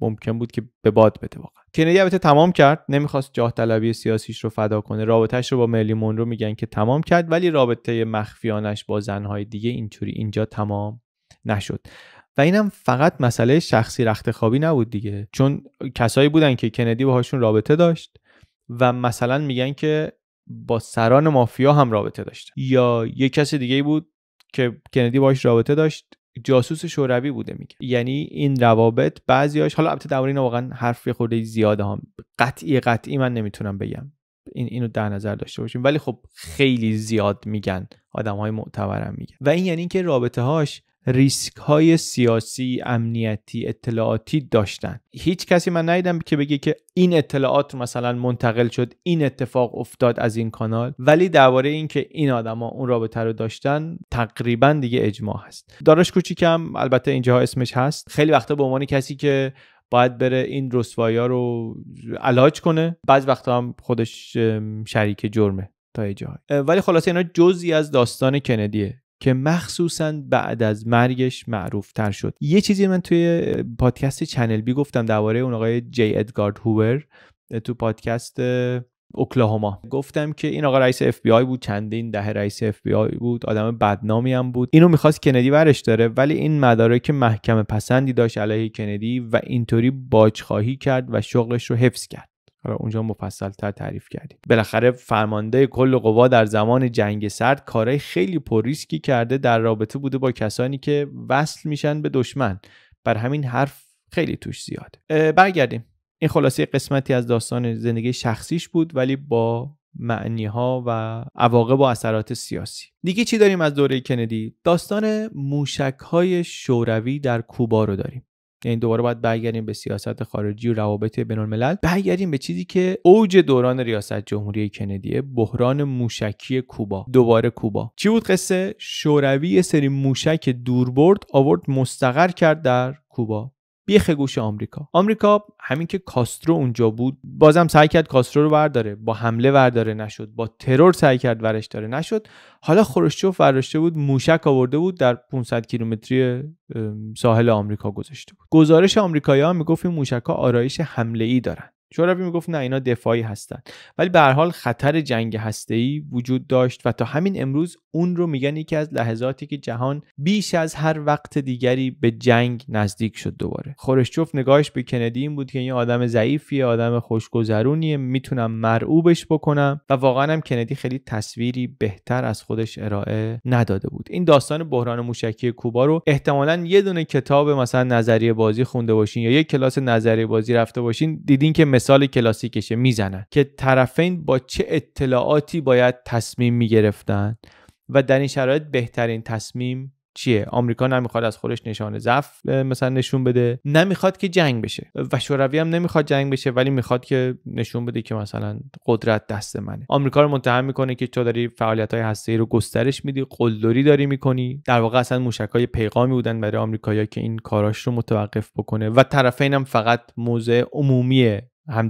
S1: ممکن بود که به باد بده واقعا کندی البته تمام کرد نمیخواست جاه طلبی سیاسیش رو فدا کنه رابطهش رو با ملیمون رو میگن که تمام کرد ولی رابطه مخفیانش با زنهای دیگه اینجوری اینجا تمام نشد و اینم فقط مسئله شخصی خوابی نبود دیگه چون کسایی بودن که کندی باهاشون رابطه داشت و مثلا میگن که با سران مافیا هم رابطه داشت یا یه کس دیگه بود که کندی باهاش رابطه داشت جاسوس شوروی بوده میگه یعنی این روابط بعضیاش حالا البته دورین واقعا حرف خورده زیاده هم قطعی قطعی من نمیتونم بگم این اینو در نظر داشته باشیم ولی خب خیلی زیاد میگن آدم های معتبرم میگن و این یعنی که رابطه هاش ریسک های سیاسی، امنیتی، اطلاعاتی داشتن. هیچ کسی من ندیدم که بگه که این اطلاعات مثلا منتقل شد، این اتفاق افتاد از این کانال، ولی درباره اینکه این آدما اون رابطه رو داشتن تقریبا دیگه اجماع هست. دارش کوچیکم البته اینجاها اسمش هست. خیلی وقتا به عنوان کسی که باید بره این رسوایی رو علاج کنه بعض وقتا هم خودش شریک جرمه تا جای ولی خلاصه اینا جزی از داستان کندیه که مخصوصا بعد از مرگش تر شد یه چیزی من توی پادکست چنل بی گفتم درباره اون آقای جی ادگارد هوور تو پادکست اوکلاهوما گفتم که این آقا رئیس اف بی آی بود چندین دهه رئیس اف بی آی بود آدم بدنامی هم بود اینو میخواست کندی ورش داره ولی این مدارک محکم پسندی داشت علیه کندی و اینطوری خواهی کرد و شغلش رو حفظ کرد حالا اونجا مفصلتر تعریف کردیم بالاخره فرمانده کل قوا در زمان جنگ سرد کارهای خیلی پرریسکی کرده در رابطه بوده با کسانی که وصل میشن به دشمن بر همین حرف خیلی توش زیاد. برگردیم این خلاصه قسمتی از داستان زندگی شخصیش بود ولی با معنی ها و عواقب و اثرات سیاسی دیگه چی داریم از دوره کندی داستان موشک های شوروی در کوبا رو داریم یعنی دوباره باید برگردیم به سیاست خارجی و روابط بین الملل برگردیم به چیزی که اوج دوران ریاست جمهوری کندیه بحران موشکی کوبا دوباره کوبا چی بود قصه شوروی سری موشک دوربرد آورد مستقر کرد در کوبا بیخ گوش آمریکا آمریکا همین که کاسترو اونجا بود بازم سعی کرد کاسترو رو ورداره با حمله ورداره نشد با ترور سعی کرد ورش داره نشد حالا خروشچوف ورشته بود موشک آورده بود در 500 کیلومتری ساحل آمریکا گذاشته بود گزارش آمریکایی‌ها میگفت این موشک‌ها آرایش حمله ای دارن شوروی میگفت نه اینا دفاعی هستن ولی به هر حال خطر جنگ ای وجود داشت و تا همین امروز اون رو میگن یکی از لحظاتی که جهان بیش از هر وقت دیگری به جنگ نزدیک شد دوباره خورشچوف نگاهش به کندی این بود که این آدم ضعیفیه آدم خوشگذرونیه میتونم مرعوبش بکنم و واقعا هم کندی خیلی تصویری بهتر از خودش ارائه نداده بود این داستان بحران موشکی کوبا رو احتمالا یه دونه کتاب مثلا نظریه بازی خونده باشین یا یه کلاس نظریه بازی رفته باشین دیدین که مثال کلاسیکشه میزنن که طرفین با چه اطلاعاتی باید تصمیم میگرفتن و در این شرایط بهترین تصمیم چیه آمریکا نمیخواد از خودش نشان ضعف مثلا نشون بده نمیخواد که جنگ بشه و شوروی هم نمیخواد جنگ بشه ولی میخواد که نشون بده که مثلا قدرت دست منه آمریکا رو متهم میکنه که تو داری فعالیت های هسته رو گسترش میدی قلدری داری میکنی در واقع اصلا های پیغامی بودن برای آمریکایی که این کاراش رو متوقف بکنه و طرفین هم فقط موزه عمومی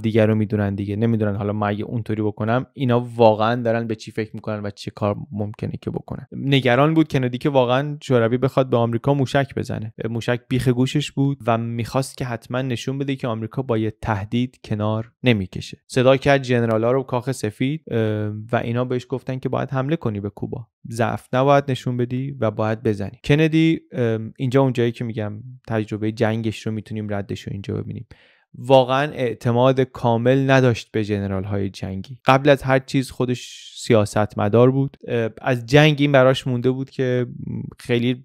S1: دیگر رو میدونن دیگه نمیدونن حالا من اگه اونطوری بکنم اینا واقعا دارن به چی فکر میکنن و چه کار ممکنه که بکنن نگران بود کندی که واقعا شوروی بخواد به آمریکا موشک بزنه موشک بیخ گوشش بود و میخواست که حتما نشون بده که آمریکا با یه تهدید کنار نمیکشه صدا کرد جنرالا رو کاخ سفید و اینا بهش گفتن که باید حمله کنی به کوبا ضعف نباید نشون بدی و باید بزنی کندی اینجا اونجایی که میگم تجربه جنگش رو میتونیم ردش رو اینجا ببینیم واقعا اعتماد کامل نداشت به جنرال های جنگی قبل از هر چیز خودش سیاستمدار بود از جنگ این براش مونده بود که خیلی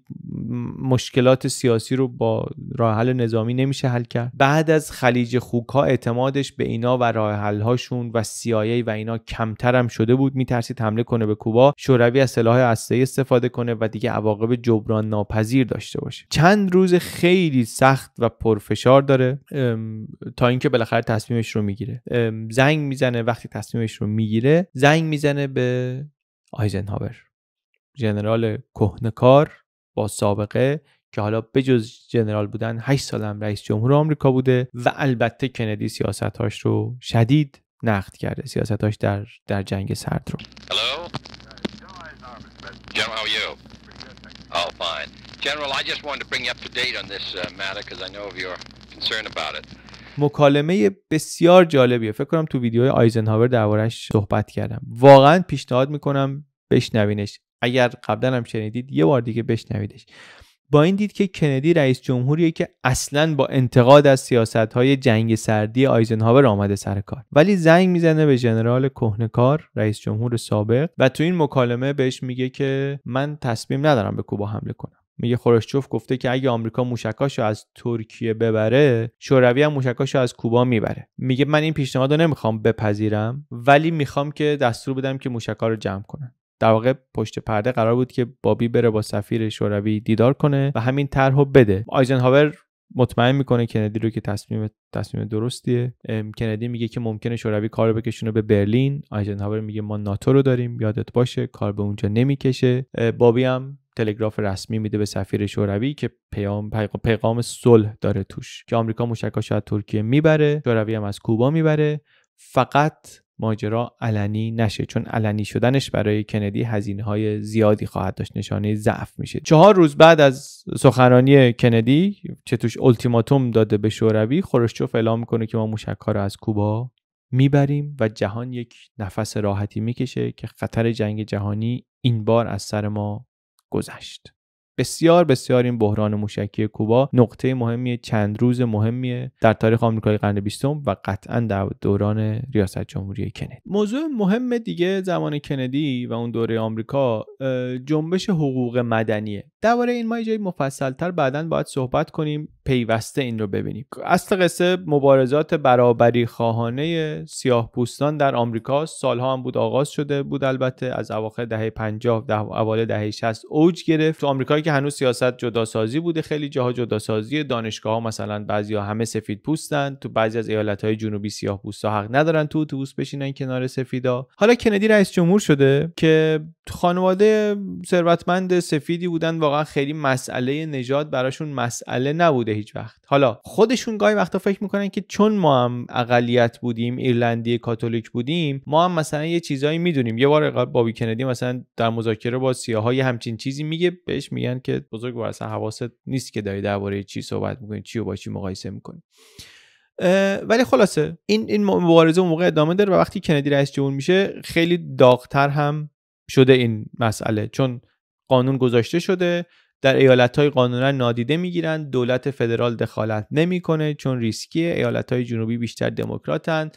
S1: مشکلات سیاسی رو با راه حل نظامی نمیشه حل کرد بعد از خلیج ها اعتمادش به اینا و راه حل هاشون و سیایی و اینا کمتر هم شده بود میترسید حمله کنه به کوبا شوروی از سلاح هسته‌ای استفاده کنه و دیگه عواقب جبران ناپذیر داشته باشه چند روز خیلی سخت و پرفشار داره تا اینکه بالاخره تصمیمش رو میگیره زنگ میزنه وقتی تصمیمش رو میگیره زنگ میزنه به آیزنهاور جنرال کهنکار با سابقه که حالا بجز جنرال بودن 8 سال هم رئیس جمهور آمریکا بوده و البته کندی سیاستهاش رو شدید نقد کرده سیاستهاش در در جنگ سرد رو General, I just wanted to bring you up to date on this uh, matter because I know of your concern about it. مکالمه بسیار جالبیه فکر کنم تو ویدیوی آیزنهاور دربارهش صحبت کردم واقعا پیشنهاد میکنم بشنوینش اگر قبلا هم شنیدید یه بار دیگه بشنویدش با این دید که کندی رئیس جمهوریه که اصلا با انتقاد از سیاست های جنگ سردی آیزنهاور آمده سر کار ولی زنگ میزنه به ژنرال کهنکار رئیس جمهور سابق و تو این مکالمه بهش میگه که من تصمیم ندارم به کوبا حمله کنم میگه خروشچوف گفته که اگه آمریکا موشکاشو از ترکیه ببره شوروی هم موشکاشو از کوبا میبره میگه من این پیشنهاد رو نمیخوام بپذیرم ولی میخوام که دستور بدم که موشکا رو جمع کنن در واقع پشت پرده قرار بود که بابی بره با سفیر شوروی دیدار کنه و همین طرحو بده آیزنهاور مطمئن میکنه کندی رو که تصمیم تصمیم درستیه کندی میگه که ممکنه شوروی کار رو بکشونه به برلین آیزنهاور میگه ما ناتو رو داریم یادت باشه کار به اونجا نمیکشه بابی هم تلگراف رسمی میده به سفیر شوروی که پیام پیغام صلح داره توش که آمریکا موشکاش از ترکیه میبره شوروی هم از کوبا میبره فقط ماجرا علنی نشه چون علنی شدنش برای کندی هزینه های زیادی خواهد داشت نشانه ضعف میشه چهار روز بعد از سخنرانی کندی چه توش التیماتوم داده به شوروی خروشچوف اعلام میکنه که ما موشک ها رو از کوبا میبریم و جهان یک نفس راحتی میکشه که خطر جنگ جهانی این بار از سر ما گذشت. بسیار بسیار این بحران موشکی کوبا نقطه مهمیه چند روز مهمیه در تاریخ آمریکای قرن بیستم و قطعا در دوران ریاست جمهوری کندی موضوع مهم دیگه زمان کندی و اون دوره آمریکا جنبش حقوق مدنیه درباره این ما یه جایی مفصلتر بعدا باید صحبت کنیم پیوسته این رو ببینیم اصل قصه مبارزات برابری خواهانه سیاه پوستان در آمریکا سالها هم بود آغاز شده بود البته از اواخر دهه 50 تا اوایل دهه 60 اوج گرفت آمریکایی که هنوز سیاست جداسازی بوده خیلی جاها جداسازی دانشگاه ها مثلا ها همه سفید پوستن تو بعضی از ایالت های جنوبی سیاه پوستها حق ندارن تو اتوبوس بشینن کنار سفیدا حالا کندی رئیس جمهور شده که خانواده ثروتمند سفیدی بودن واقعا خیلی مسئله نجات براشون مسئله نبوده هیچ وقت حالا خودشون گاهی وقتا فکر میکنن که چون ما هم اقلیت بودیم ایرلندی کاتولیک بودیم ما هم مثلا یه چیزایی میدونیم یه بار بابی کندی مثلا در مذاکره با سیاها همچین چیزی میگه بهش میگن که بزرگ اصلا حواست نیست که داری درباره چی صحبت میکنی چی و با چی مقایسه میکنی ولی خلاصه این این مبارزه اون موقع ادامه داره و وقتی کندی رئیس جمهور میشه خیلی داغتر هم شده این مسئله چون قانون گذاشته شده در ایالت های قانونا نادیده میگیرن دولت فدرال دخالت نمیکنه چون ریسکی ایالت های جنوبی بیشتر دموکراتن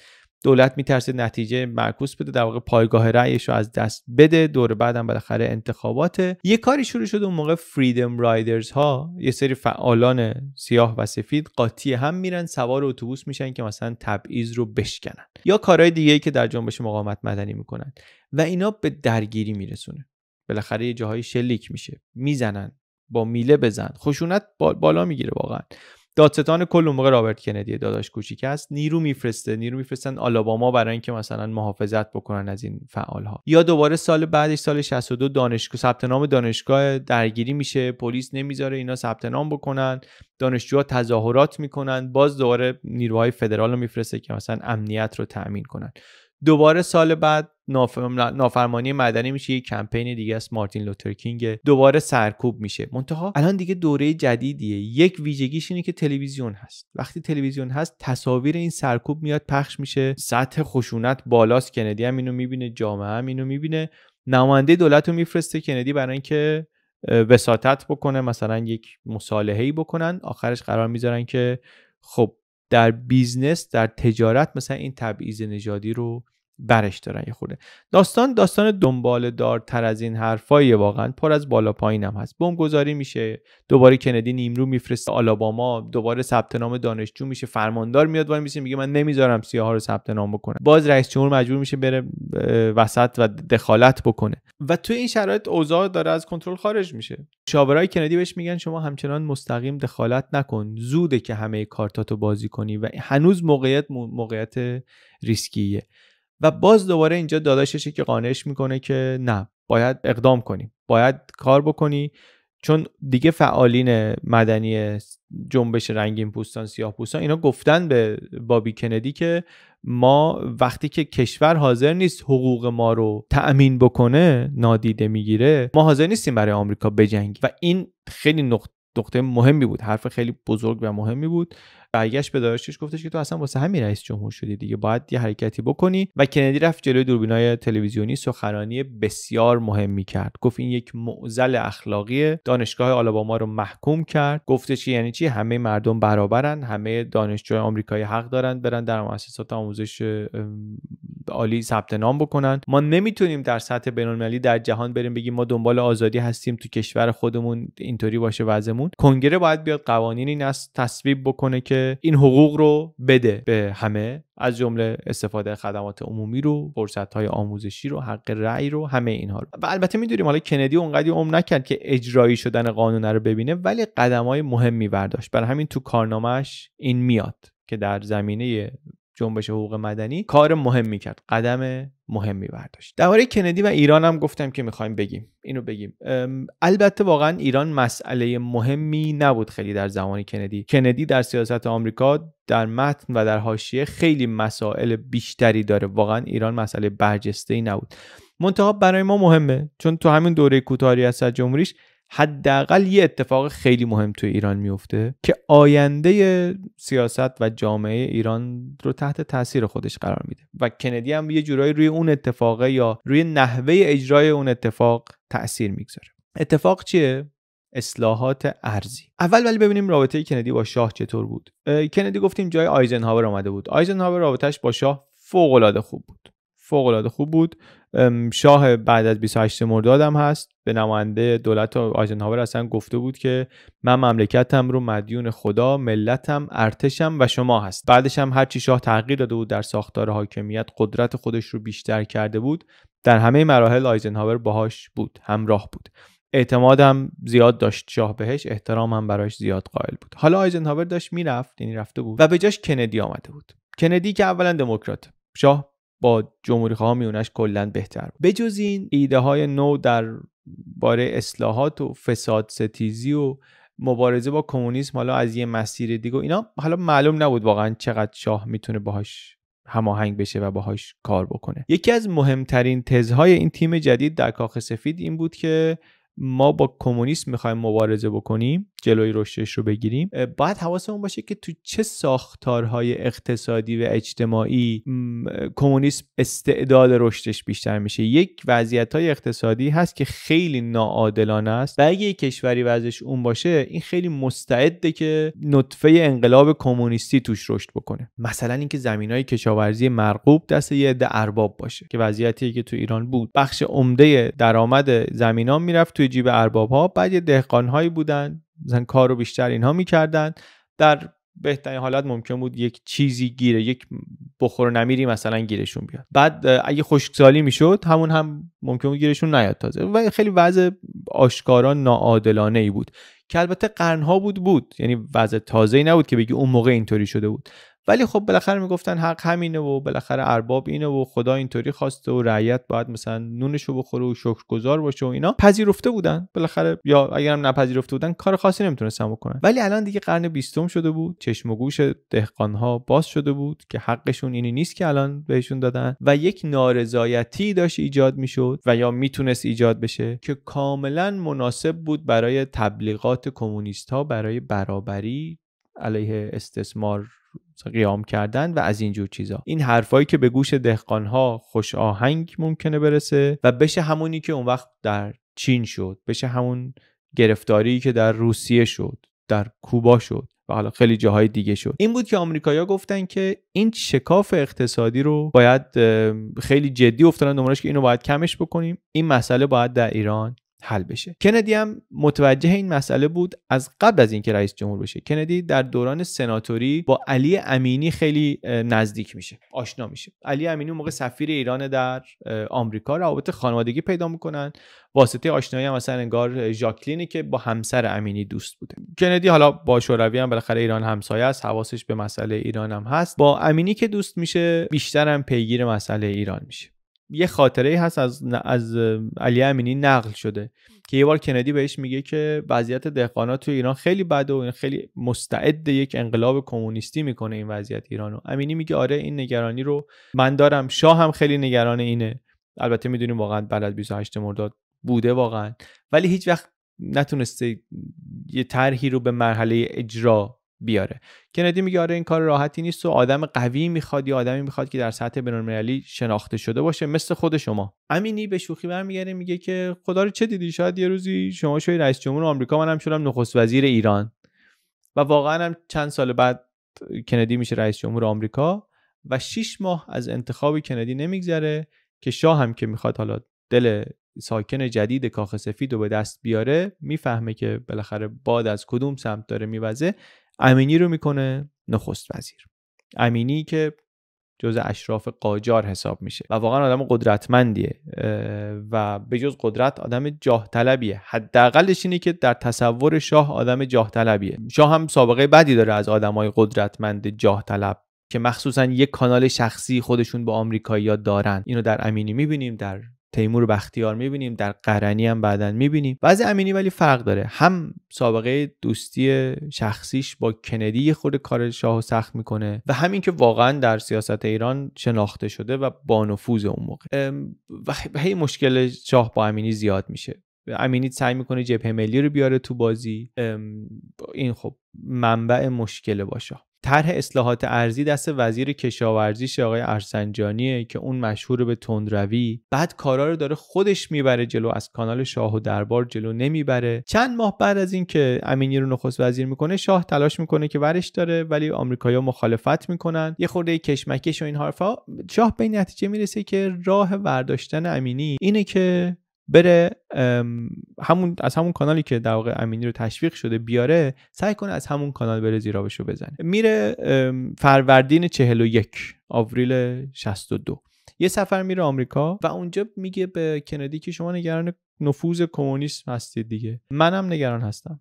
S1: دولت میترسه نتیجه معکوس بده در واقع پایگاه رأیش رو از دست بده دور بعدم بالاخره انتخابات یه کاری شروع شد اون موقع فریدم رایدرز ها یه سری فعالان سیاه و سفید قاطی هم میرن سوار اتوبوس میشن که مثلا تبعیض رو بشکنن یا کارهای دیگه‌ای که در جنبش مقاومت مدنی میکنن و اینا به درگیری میرسونه بالاخره یه جاهای شلیک میشه میزنن با میله بزن خشونت بالا میگیره واقعا دادستان کل اون موقع رابرت کندی داداش کوچیک است نیرو میفرسته نیرو میفرستن آلاباما برای اینکه مثلا محافظت بکنن از این فعال ها یا دوباره سال بعدش سال 62 دانشگاه ثبت نام دانشگاه درگیری میشه پلیس نمیذاره اینا ثبت نام بکنن دانشجوها تظاهرات میکنن باز دوباره نیروهای فدرال رو میفرسته که مثلا امنیت رو تامین کنن دوباره سال بعد نافرمانی مدنی میشه یه کمپین دیگه از مارتین لوترکینگ دوباره سرکوب میشه منتها الان دیگه دوره جدیدیه یک ویژگیش اینه که تلویزیون هست وقتی تلویزیون هست تصاویر این سرکوب میاد پخش میشه سطح خشونت بالاست کندی هم اینو میبینه جامعه هم اینو میبینه نماینده دولت رو میفرسته کندی برای اینکه وساطت بکنه مثلا یک مصالحه ای بکنن آخرش قرار میذارن که خب در بیزنس در تجارت مثلا این تبعیض نژادی رو برش دارن یه خورده داستان داستان دنبال دارتر از این حرفایی واقعا پر از بالا پایین هم هست گذاری میشه دوباره کندی نیمرو میفرسته آلاباما دوباره ثبت نام دانشجو میشه فرماندار میاد وای میشه میگه من نمیذارم سیاها رو ثبت نام بکنه باز رئیس جمهور مجبور میشه بره وسط و دخالت بکنه و تو این شرایط اوضاع داره از کنترل خارج میشه شاورای کندی بهش میگن شما همچنان مستقیم دخالت نکن زوده که همه کارتاتو بازی کنی و هنوز موقعیت موقعیت ریسکیه و باز دوباره اینجا داداششی که قانعش میکنه که نه باید اقدام کنیم باید کار بکنی چون دیگه فعالین مدنی جنبش رنگین پوستان سیاه پوستان اینا گفتن به بابی کندی که ما وقتی که کشور حاضر نیست حقوق ما رو تأمین بکنه نادیده میگیره ما حاضر نیستیم برای آمریکا بجنگیم و این خیلی نقطه مهمی بود حرف خیلی بزرگ و مهمی بود برگشت به دارشش گفتش که تو اصلا واسه همین رئیس جمهور شدی دیگه باید یه حرکتی بکنی و کندی رفت جلوی دوربینای تلویزیونی سخنرانی بسیار مهمی کرد گفت این یک معضل اخلاقی دانشگاه آلاباما رو محکوم کرد گفتش که یعنی چی همه مردم برابرن همه دانشجوی آمریکایی حق دارن برن در مؤسسات آموزش عالی ثبت نام بکنن ما نمیتونیم در سطح بینالمللی در جهان بریم بگیم ما دنبال آزادی هستیم تو کشور خودمون اینطوری باشه وضعمون کنگره باید بیاد قوانینی نصب تصویب بکنه که این حقوق رو بده به همه از جمله استفاده خدمات عمومی رو فرصت های آموزشی رو حق رأی رو همه اینها رو و البته میدونیم حالا کندی اونقدی عمر نکرد که اجرایی شدن قانون رو ببینه ولی قدم های مهمی برداشت برای همین تو کارنامهش این میاد که در زمینه جنبش حقوق مدنی کار مهمی کرد قدم مهمی برداشت درباره کندی و ایران هم گفتم که میخوایم بگیم اینو بگیم البته واقعا ایران مسئله مهمی نبود خیلی در زمان کندی کندی در سیاست آمریکا در متن و در حاشیه خیلی مسائل بیشتری داره واقعا ایران مسئله برجسته ای نبود منتها برای ما مهمه چون تو همین دوره کوتاهی از جمهوریش حداقل یه اتفاق خیلی مهم توی ایران میفته که آینده سیاست و جامعه ایران رو تحت تاثیر خودش قرار میده و کندی هم یه جورایی روی اون اتفاقه یا روی نحوه اجرای اون اتفاق تاثیر میگذاره اتفاق چیه اصلاحات ارزی اول ولی ببینیم رابطه کندی با شاه چطور بود کندی گفتیم جای آیزنهاور آمده بود آیزنهاور رابطهش با شاه فوق العاده خوب بود فوق خوب بود شاه بعد از 28 مرداد هم هست به نماینده دولت آیزنهاور اصلا گفته بود که من مملکتم رو مدیون خدا ملتم ارتشم و شما هست بعدش هم هرچی شاه تغییر داده بود در ساختار حاکمیت قدرت خودش رو بیشتر کرده بود در همه مراحل آیزنهاور باهاش بود همراه بود اعتمادم زیاد داشت شاه بهش احترام هم براش زیاد قائل بود حالا آیزنهاور داشت میرفت یعنی رفته بود و به جاش کندی آمده بود کندی که اولا دموکرات شاه با جمهوری خواه میونش کلا بهتر بجز این ایده های نو در باره اصلاحات و فساد ستیزی و مبارزه با کمونیسم حالا از یه مسیر دیگه اینا حالا معلوم نبود واقعا چقدر شاه میتونه باهاش هماهنگ بشه و باهاش کار بکنه یکی از مهمترین تزهای این تیم جدید در کاخ سفید این بود که ما با کمونیسم میخوایم مبارزه بکنیم جلوی رشدش رو بگیریم باید حواسمون باشه که تو چه ساختارهای اقتصادی و اجتماعی کمونیسم استعداد رشدش بیشتر میشه یک وضعیت های اقتصادی هست که خیلی ناعادلانه است و اگه کشوری وضعش اون باشه این خیلی مستعده که نطفه انقلاب کمونیستی توش رشد بکنه مثلا اینکه زمینای کشاورزی مرغوب دست یه عده ارباب باشه که وضعیتی که تو ایران بود بخش عمده درآمد زمینان میرفت توی جیب ارباب بعد یه دهقان بودن مثلا کار رو بیشتر اینها میکردن در بهترین حالت ممکن بود یک چیزی گیره یک بخور نمیری مثلا گیرشون بیاد بعد اگه خشکسالی میشد همون هم ممکن بود گیرشون نیاد تازه و خیلی وضع آشکارا ناعادلانه ای بود که البته قرنها بود بود یعنی وضع تازه ای نبود که بگی اون موقع اینطوری شده بود ولی خب بالاخره میگفتن حق همینه و بالاخره ارباب اینه و خدا اینطوری خواسته و رعیت باید مثلا نونشو بخوره و شکرگزار باشه و اینا پذیرفته بودن بالاخره یا اگرم نپذیرفته بودن کار خاصی نمیتونستن بکنن ولی الان دیگه قرن بیستم شده بود چشم و گوش دهقانها باز شده بود که حقشون اینی نیست که الان بهشون دادن و یک نارضایتی داشت ایجاد میشد و یا میتونست ایجاد بشه که کاملا مناسب بود برای تبلیغات کمونیست ها برای برابری علیه استثمار قیام کردن و از اینجور چیزا این حرفایی که به گوش دهقانها خوش آهنگ ممکنه برسه و بشه همونی که اون وقت در چین شد بشه همون گرفتاریی که در روسیه شد در کوبا شد و حالا خیلی جاهای دیگه شد این بود که آمریکایا گفتن که این شکاف اقتصادی رو باید خیلی جدی افتادن دنبالش که اینو باید کمش بکنیم این مسئله باید در ایران حل بشه کندی هم متوجه این مسئله بود از قبل از اینکه رئیس جمهور بشه کندی در دوران سناتوری با علی امینی خیلی نزدیک میشه آشنا میشه علی امینی اون موقع سفیر ایران در آمریکا روابط خانوادگی پیدا میکنن واسطه آشنایی هم مثلا انگار ژاکلینی که با همسر امینی دوست بوده کندی حالا با شوروی هم بالاخره ایران همسایه است حواسش به مسئله ایران هم هست با امینی که دوست میشه بیشتر هم پیگیر مسئله ایران میشه یه خاطره هست از, از علی امینی نقل شده که یه بار کندی بهش میگه که وضعیت دهقانات تو ایران خیلی بده و خیلی مستعد یک انقلاب کمونیستی میکنه این وضعیت ایرانو امینی میگه آره این نگرانی رو من دارم شاه هم خیلی نگران اینه البته میدونیم واقعا بعد از 28 مرداد بوده واقعا ولی هیچ وقت نتونسته یه طرحی رو به مرحله اجرا بیاره کندی میگه آره این کار راحتی نیست و آدم قوی میخواد یا آدمی میخواد که در سطح بینالمللی شناخته شده باشه مثل خود شما امینی به شوخی برمیگرده میگه که خدا رو چه دیدی شاید یه روزی شما شوی رئیس جمهور آمریکا منم شدم نخست وزیر ایران و واقعا هم چند سال بعد کندی میشه رئیس جمهور آمریکا و شیش ماه از انتخاب کندی نمیگذره که شاه هم که میخواد حالا دل ساکن جدید کاخ سفید رو به دست بیاره میفهمه که بالاخره باد از کدوم سمت داره میوزه امینی رو میکنه نخست وزیر امینی که جز اشراف قاجار حساب میشه و واقعا آدم قدرتمندیه و به جز قدرت آدم جاه طلبیه حداقلش اینه که در تصور شاه آدم جاه طلبیه شاه هم سابقه بدی داره از های قدرتمند جاه طلب که مخصوصا یک کانال شخصی خودشون با آمریکایی‌ها دارن اینو در امینی میبینیم در تیمور بختیار میبینیم در قرنی هم بعدا میبینیم وضع امینی ولی فرق داره هم سابقه دوستی شخصیش با کندی خود کار شاه سخت میکنه و همین که واقعا در سیاست ایران شناخته شده و با نفوذ اون موقع و هی مشکل شاه با امینی زیاد میشه امینی سعی میکنه جبهه ملی رو بیاره تو بازی این خب منبع مشکل باشه طرح اصلاحات ارزی دست وزیر کشاورزی آقای ارسنجانیه که اون مشهور به تندروی بعد کارا رو داره خودش میبره جلو از کانال شاه و دربار جلو نمیبره چند ماه بعد از اینکه امینی رو نخست وزیر میکنه شاه تلاش میکنه که ورش داره ولی آمریکایی‌ها مخالفت میکنن یه خورده کشمکش و این حرفا شاه به نتیجه میرسه که راه ورداشتن امینی اینه که بره همون از همون کانالی که در واقع امینی رو تشویق شده بیاره سعی کنه از همون کانال بره زیرا رو بزنه میره فروردین 41 آوریل 62 یه سفر میره آمریکا و اونجا میگه به کندی که شما نگران نفوذ کمونیسم هستید دیگه منم نگران هستم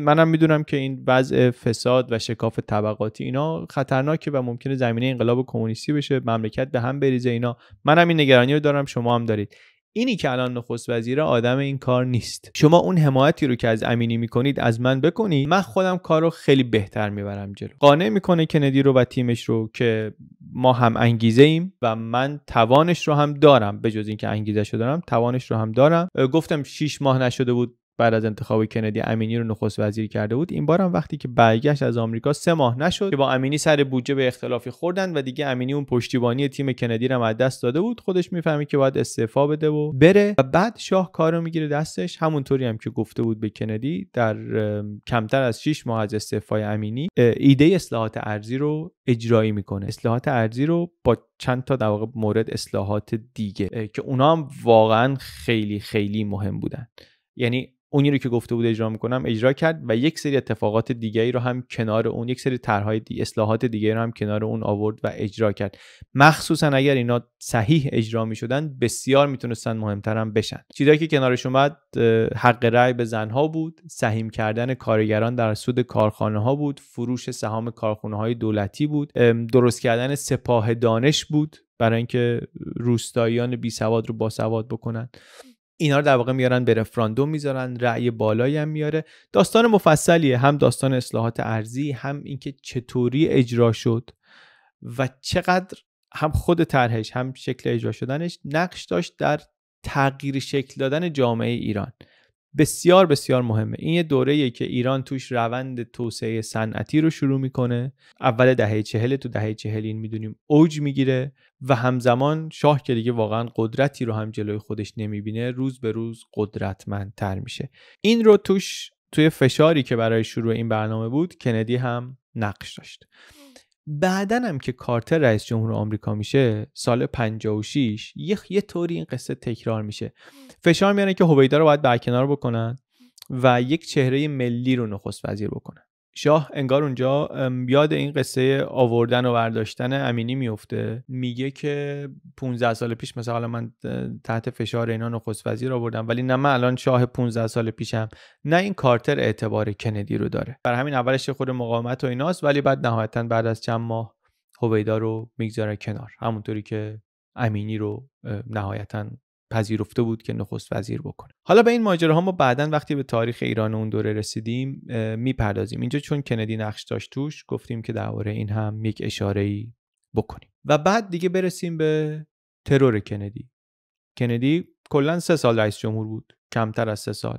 S1: منم میدونم که این وضع فساد و شکاف طبقاتی اینا خطرناکه و ممکنه زمینه انقلاب کمونیستی بشه مملکت به هم بریزه اینا منم این نگرانی رو دارم شما هم دارید اینی که الان نخست وزیر آدم این کار نیست شما اون حمایتی رو که از امینی میکنید از من بکنید من خودم کار رو خیلی بهتر میبرم جلو قانع میکنه کندی رو و تیمش رو که ما هم انگیزه ایم و من توانش رو هم دارم به جز اینکه انگیزه شده دارم توانش رو هم دارم گفتم 6 ماه نشده بود بعد از انتخاب کندی امینی رو نخست وزیر کرده بود این بار هم وقتی که برگشت از آمریکا سه ماه نشد که با امینی سر بودجه به اختلافی خوردن و دیگه امینی اون پشتیبانی تیم کندی رو از دست داده بود خودش میفهمی که باید استعفا بده و بره و بعد شاه کارو میگیره دستش همونطوری هم که گفته بود به کندی در کمتر از 6 ماه از استعفای امینی ایده اصلاحات ارزی رو اجرایی میکنه اصلاحات ارزی رو با چند تا در مورد اصلاحات دیگه که اونها هم واقعا خیلی خیلی مهم بودن یعنی اونی رو که گفته بود اجرا میکنم اجرا کرد و یک سری اتفاقات دیگری رو هم کنار اون یک سری طرحهای دی... اصلاحات دیگری رو هم کنار اون آورد و اجرا کرد مخصوصا اگر اینا صحیح اجرا میشدن بسیار میتونستن هم بشن چیزایی که کنارش اومد حق رأی به زنها بود سهیم کردن کارگران در سود کارخانه ها بود فروش سهام کارخانه های دولتی بود درست کردن سپاه دانش بود برای اینکه روستاییان بی سواد رو با سواد بکنن اینا رو در واقع میارن به رفراندوم میذارن رأی بالایی هم میاره داستان مفصلیه هم داستان اصلاحات ارزی هم اینکه چطوری اجرا شد و چقدر هم خود طرحش هم شکل اجرا شدنش نقش داشت در تغییر شکل دادن جامعه ایران بسیار بسیار مهمه این یه یه که ایران توش روند توسعه صنعتی رو شروع میکنه اول دهه چهل تو دهه این میدونیم اوج میگیره و همزمان شاه که دیگه واقعا قدرتی رو هم جلوی خودش نمیبینه روز به روز قدرتمندتر میشه این رو توش توی فشاری که برای شروع این برنامه بود کندی هم نقش داشت هم که کارتر رئیس جمهور آمریکا میشه سال 56 یه یه طوری این قصه تکرار میشه فشار میارن که هویدا رو باید برکنار بکنن و یک چهره ملی رو نخست وزیر بکنن شاه انگار اونجا یاد این قصه آوردن و برداشتن امینی میفته میگه که 15 سال پیش مثلا من تحت فشار اینا نخست وزیر آوردم ولی نه من الان شاه 15 سال پیشم نه این کارتر اعتبار کندی رو داره بر همین اولش خود مقاومت و ایناست ولی بعد نهایتا بعد از چند ماه هویدا رو میگذاره کنار همونطوری که امینی رو نهایتا پذیرفته بود که نخست وزیر بکنه حالا به این ماجراها ما بعدا وقتی به تاریخ ایران اون دوره رسیدیم میپردازیم اینجا چون کندی نقش داشت توش گفتیم که درباره این هم یک اشاره ای بکنیم و بعد دیگه برسیم به ترور کندی کندی کلا سه سال رئیس جمهور بود کمتر از سه سال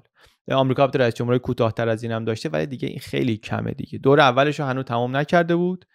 S1: آمریکا البته رئیس جمهورهای کوتاهتر از این هم داشته ولی دیگه این خیلی کمه دیگه دور اولش رو هنوز تمام نکرده بود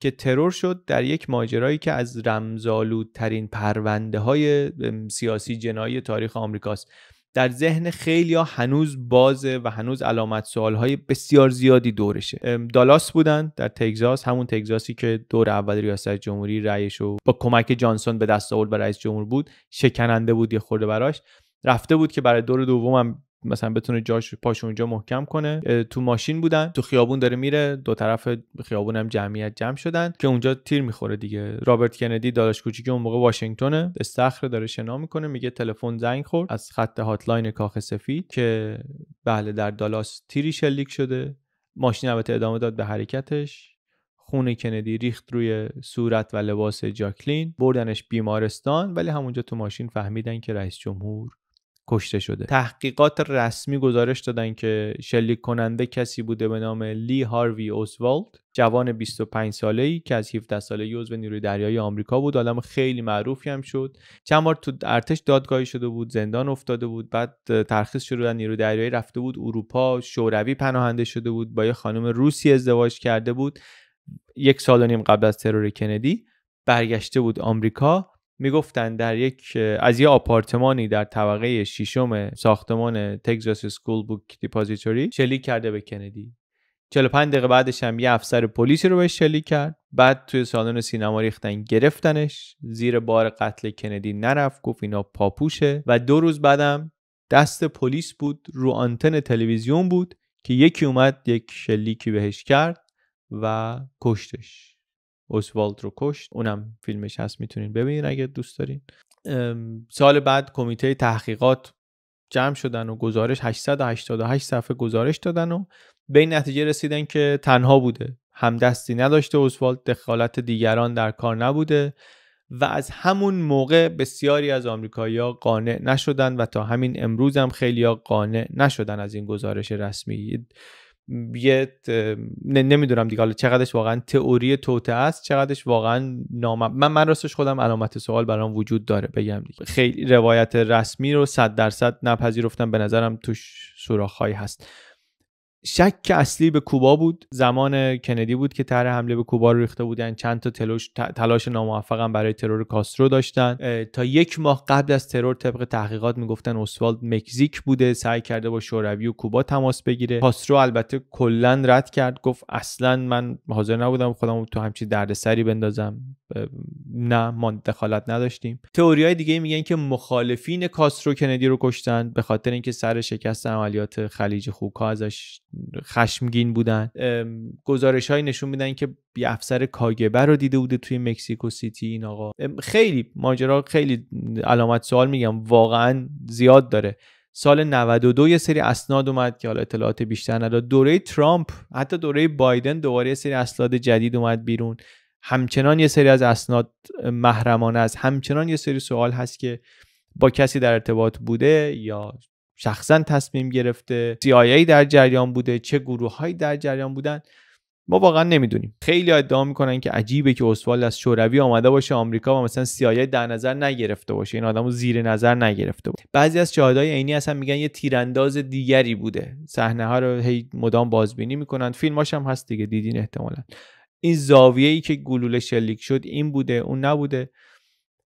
S1: که ترور شد در یک ماجرایی که از رمزالودترین پرونده های سیاسی جنایی تاریخ آمریکاست در ذهن خیلی ها هنوز بازه و هنوز علامت سوال های بسیار زیادی دورشه دالاس بودن در تگزاس همون تگزاسی که دور اول ریاست جمهوری رأیش و با کمک جانسون به دست آورد و رئیس جمهور بود شکننده بود یه خورده براش رفته بود که برای دور دومم مثلا بتونه جاش پاش اونجا محکم کنه تو ماشین بودن تو خیابون داره میره دو طرف خیابون هم جمعیت جمع شدن که اونجا تیر میخوره دیگه رابرت کندی داداش کوچیکی اون موقع واشنگتنه استخر داره شنا میکنه میگه تلفن زنگ خورد از خط هاتلاین کاخ سفید که بله در دالاس تیری شلیک شده ماشین البته ادامه داد به حرکتش خون کندی ریخت روی صورت و لباس جاکلین بردنش بیمارستان ولی همونجا تو ماشین فهمیدن که رئیس جمهور کشته شده تحقیقات رسمی گزارش دادن که شلیک کننده کسی بوده به نام لی هاروی اوسوالد جوان 25 ساله ای که از 17 سالگی عضو نیروی دریایی آمریکا بود آدم خیلی معروفی هم شد چند بار تو ارتش دادگاهی شده بود زندان افتاده بود بعد ترخیص شده از نیروی دریایی رفته بود اروپا شوروی پناهنده شده بود با یه خانم روسی ازدواج کرده بود یک سال و نیم قبل از ترور کندی برگشته بود آمریکا میگفتن در یک از یه آپارتمانی در طبقه ششم ساختمان تگزاس سکول بوک دیپوزیتوری شلیک کرده به کندی 45 دقیقه بعدش هم یه افسر پلیسی رو بهش شلیک کرد بعد توی سالن سینما ریختن گرفتنش زیر بار قتل کندی نرفت گفت اینا پاپوشه و دو روز بعدم دست پلیس بود رو آنتن تلویزیون بود که یکی اومد یک شلیکی بهش کرد و کشتش اوسوالد رو کشت اونم فیلمش هست میتونین ببینین اگه دوست دارین سال بعد کمیته تحقیقات جمع شدن و گزارش 888 صفحه گزارش دادن و به این نتیجه رسیدن که تنها بوده همدستی نداشته اوسوالد دخالت دیگران در کار نبوده و از همون موقع بسیاری از آمریکایی‌ها قانع نشدن و تا همین امروز هم خیلی‌ها قانع نشدن از این گزارش رسمی یه نمیدونم دیگه حالا چقدرش واقعا تئوری توته است چقدرش واقعا نام... من من راستش خودم علامت سوال برام وجود داره بگم خیلی روایت رسمی رو 100 درصد نپذیرفتم به نظرم توش سوراخهایی هست شک اصلی به کوبا بود زمان کندی بود که طرح حمله به کوبا رو ریخته بودن یعنی چند تا تلاش, تلاش ناموفقم برای ترور کاسترو داشتن تا یک ماه قبل از ترور طبق تحقیقات میگفتن اسوالد مکزیک بوده سعی کرده با شوروی و کوبا تماس بگیره کاسترو البته کلا رد کرد گفت اصلا من حاضر نبودم خودم تو همچی دردسری بندازم نه ما دخالت نداشتیم تئوری های دیگه میگن که مخالفین کاسترو کندی رو کشتن به خاطر اینکه سر شکست عملیات خلیج خوکا ازش خشمگین بودن گزارش های نشون میدن که یه افسر کاگبه رو دیده بوده توی مکسیکو سیتی این آقا خیلی ماجرا خیلی علامت سوال میگم واقعا زیاد داره سال 92 یه سری اسناد اومد که حالا اطلاعات بیشتر نداد دوره ترامپ حتی دوره بایدن دوباره یه سری اسناد جدید اومد بیرون همچنان یه سری از اسناد محرمانه است همچنان یه سری سوال هست که با کسی در ارتباط بوده یا شخصا تصمیم گرفته CIA در جریان بوده چه های در جریان بودن ما واقعا نمیدونیم خیلی ادعا میکنن که عجیبه که اسوال از شوروی آمده باشه آمریکا و مثلا CIA در نظر نگرفته باشه این آدمو زیر نظر نگرفته باشه بعضی از شاهدای عینی اصلا میگن یه تیرانداز دیگری بوده صحنه ها رو هی مدام بازبینی میکنن فیلماش هم هست دیگه دیدین احتمالا این زاویه ای که گلوله شلیک شد این بوده اون نبوده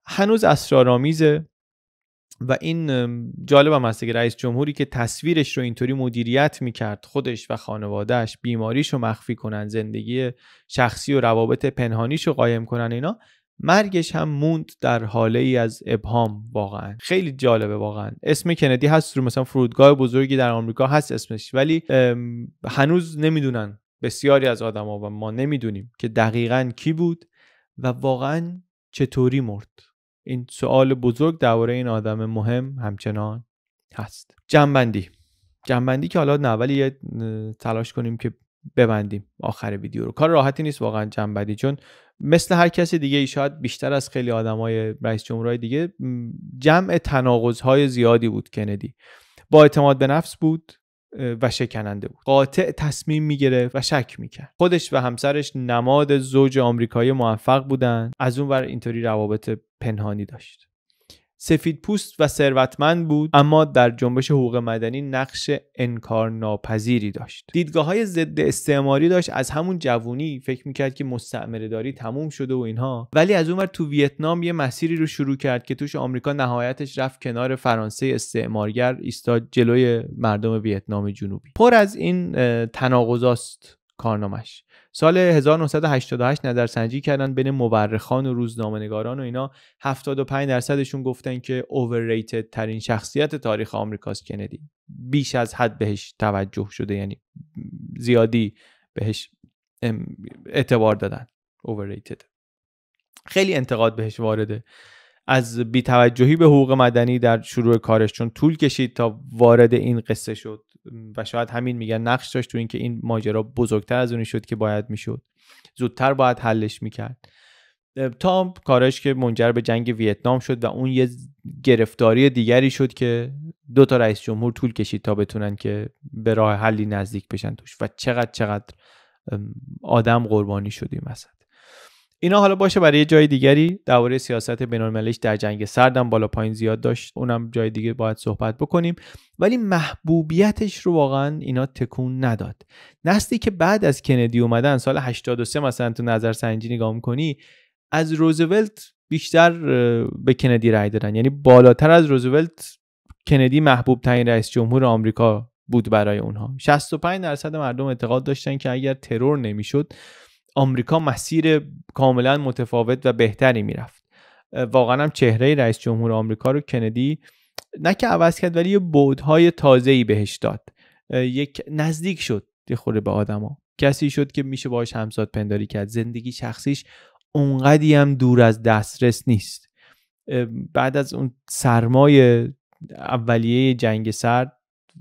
S1: هنوز اسرارآمیزه و این جالبم هسته که رئیس جمهوری که تصویرش رو اینطوری مدیریت میکرد خودش و خانوادهش بیماریش رو مخفی کنن زندگی شخصی و روابط پنهانیش رو قایم کنن اینا مرگش هم موند در حاله ای از ابهام واقعا خیلی جالبه واقعا اسم کندی هست رو مثلا فرودگاه بزرگی در آمریکا هست اسمش ولی هنوز نمیدونن بسیاری از آدما و ما نمیدونیم که دقیقا کی بود و واقعا چطوری مرد این سوال بزرگ درباره این آدم مهم همچنان هست جنبندی جنبندی که حالا نه ولی تلاش کنیم که ببندیم آخر ویدیو رو کار راحتی نیست واقعا جنبندی چون مثل هر کسی دیگه ای شاید بیشتر از خیلی آدمای رئیس جمهورهای دیگه جمع تناقض های زیادی بود کندی با اعتماد به نفس بود و شکننده بود قاطع تصمیم میگرفت و شک میکرد خودش و همسرش نماد زوج آمریکایی موفق بودند از اون ور اینطوری روابط پنهانی داشت سفید پوست و ثروتمند بود اما در جنبش حقوق مدنی نقش انکار ناپذیری داشت دیدگاه های ضد استعماری داشت از همون جوونی فکر میکرد که مستعمره داری تموم شده و اینها ولی از اونور تو ویتنام یه مسیری رو شروع کرد که توش آمریکا نهایتش رفت کنار فرانسه استعمارگر ایستاد جلوی مردم ویتنام جنوبی پر از این تناقضاست کارنامش سال 1988 سنجی کردن بین مورخان و روزنامه‌نگاران و اینا 75 درصدشون گفتن که اورریتد ترین شخصیت تاریخ آمریکاست کندی بیش از حد بهش توجه شده یعنی زیادی بهش اعتبار دادن خیلی انتقاد بهش وارده از بیتوجهی به حقوق مدنی در شروع کارش چون طول کشید تا وارد این قصه شد و شاید همین میگن نقش داشت تو اینکه این ماجرا بزرگتر از اونی شد که باید میشد زودتر باید حلش میکرد تا کارش که منجر به جنگ ویتنام شد و اون یه گرفتاری دیگری شد که دو تا رئیس جمهور طول کشید تا بتونن که به راه حلی نزدیک بشن توش و چقدر چقدر آدم قربانی شدیم مثلا اینا حالا باشه برای جای دیگری درباره سیاست بینالمللیش در جنگ سردم بالا پایین زیاد داشت اونم جای دیگه باید صحبت بکنیم ولی محبوبیتش رو واقعا اینا تکون نداد نسلی که بعد از کندی اومدن سال 83 مثلا تو نظر سنجی نگاه میکنی از روزولت بیشتر به کندی رأی دادن یعنی بالاتر از روزولت کندی محبوب ترین رئیس جمهور آمریکا بود برای اونها 65 درصد مردم اعتقاد داشتن که اگر ترور نمیشد آمریکا مسیر کاملا متفاوت و بهتری میرفت واقعا هم چهره رئیس جمهور آمریکا رو کندی نه که عوض کرد ولی یه بودهای ای بهش داد یک نزدیک شد دیخوره به آدما کسی شد که میشه باهاش همزاد پنداری کرد زندگی شخصیش اونقدی هم دور از دسترس نیست بعد از اون سرمایه اولیه جنگ سرد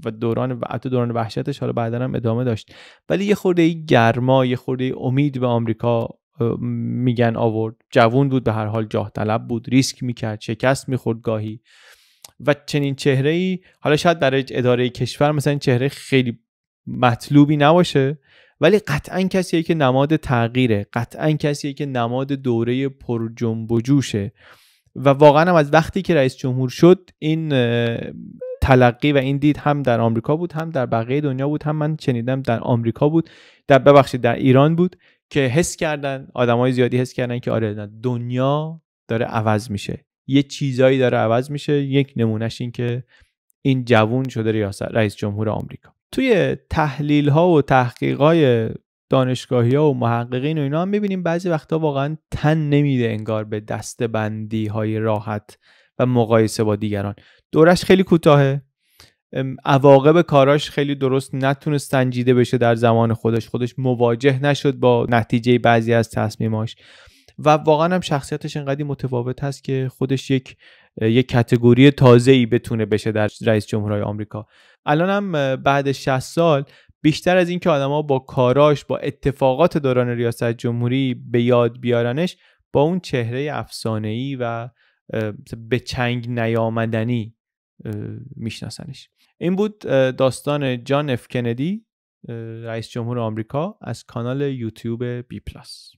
S1: و دوران و حتی دوران وحشتش حالا بعدا هم ادامه داشت ولی یه خورده گرما یه خورده امید به آمریکا میگن آورد جوون بود به هر حال جاه طلب بود ریسک میکرد شکست میخورد گاهی و چنین چهره ای حالا شاید برای اداره کشور مثلا این چهره خیلی مطلوبی نباشه ولی قطعا کسیه که نماد تغییره قطعا کسیه که نماد دوره پر جنب و جوشه و واقعا هم از وقتی که رئیس جمهور شد این تلقی و این دید هم در آمریکا بود هم در بقیه دنیا بود هم من چنیدم در آمریکا بود در ببخشید در ایران بود که حس کردن آدمای زیادی حس کردن که آره دنیا داره عوض میشه یه چیزایی داره عوض میشه یک نمونهش این که این جوون شده ریاست رئیس جمهور آمریکا توی تحلیل ها و تحقیق های دانشگاهی ها و محققین و اینا هم میبینیم بعضی وقتا واقعا تن نمیده انگار به بندی های راحت و مقایسه با دیگران دورش خیلی کوتاهه عواقب کاراش خیلی درست نتونست سنجیده بشه در زمان خودش خودش مواجه نشد با نتیجه بعضی از تصمیماش و واقعا هم شخصیتش انقدی متفاوت هست که خودش یک یک کتگوری تازه ای بتونه بشه در رئیس جمهورهای آمریکا الان هم بعد 60 سال بیشتر از اینکه آدما با کاراش با اتفاقات دوران ریاست جمهوری به یاد بیارنش با اون چهره افسانه‌ای و به چنگ نیامدنی میشناسنش این بود داستان جان اف کندی رئیس جمهور آمریکا از کانال یوتیوب بی پلاس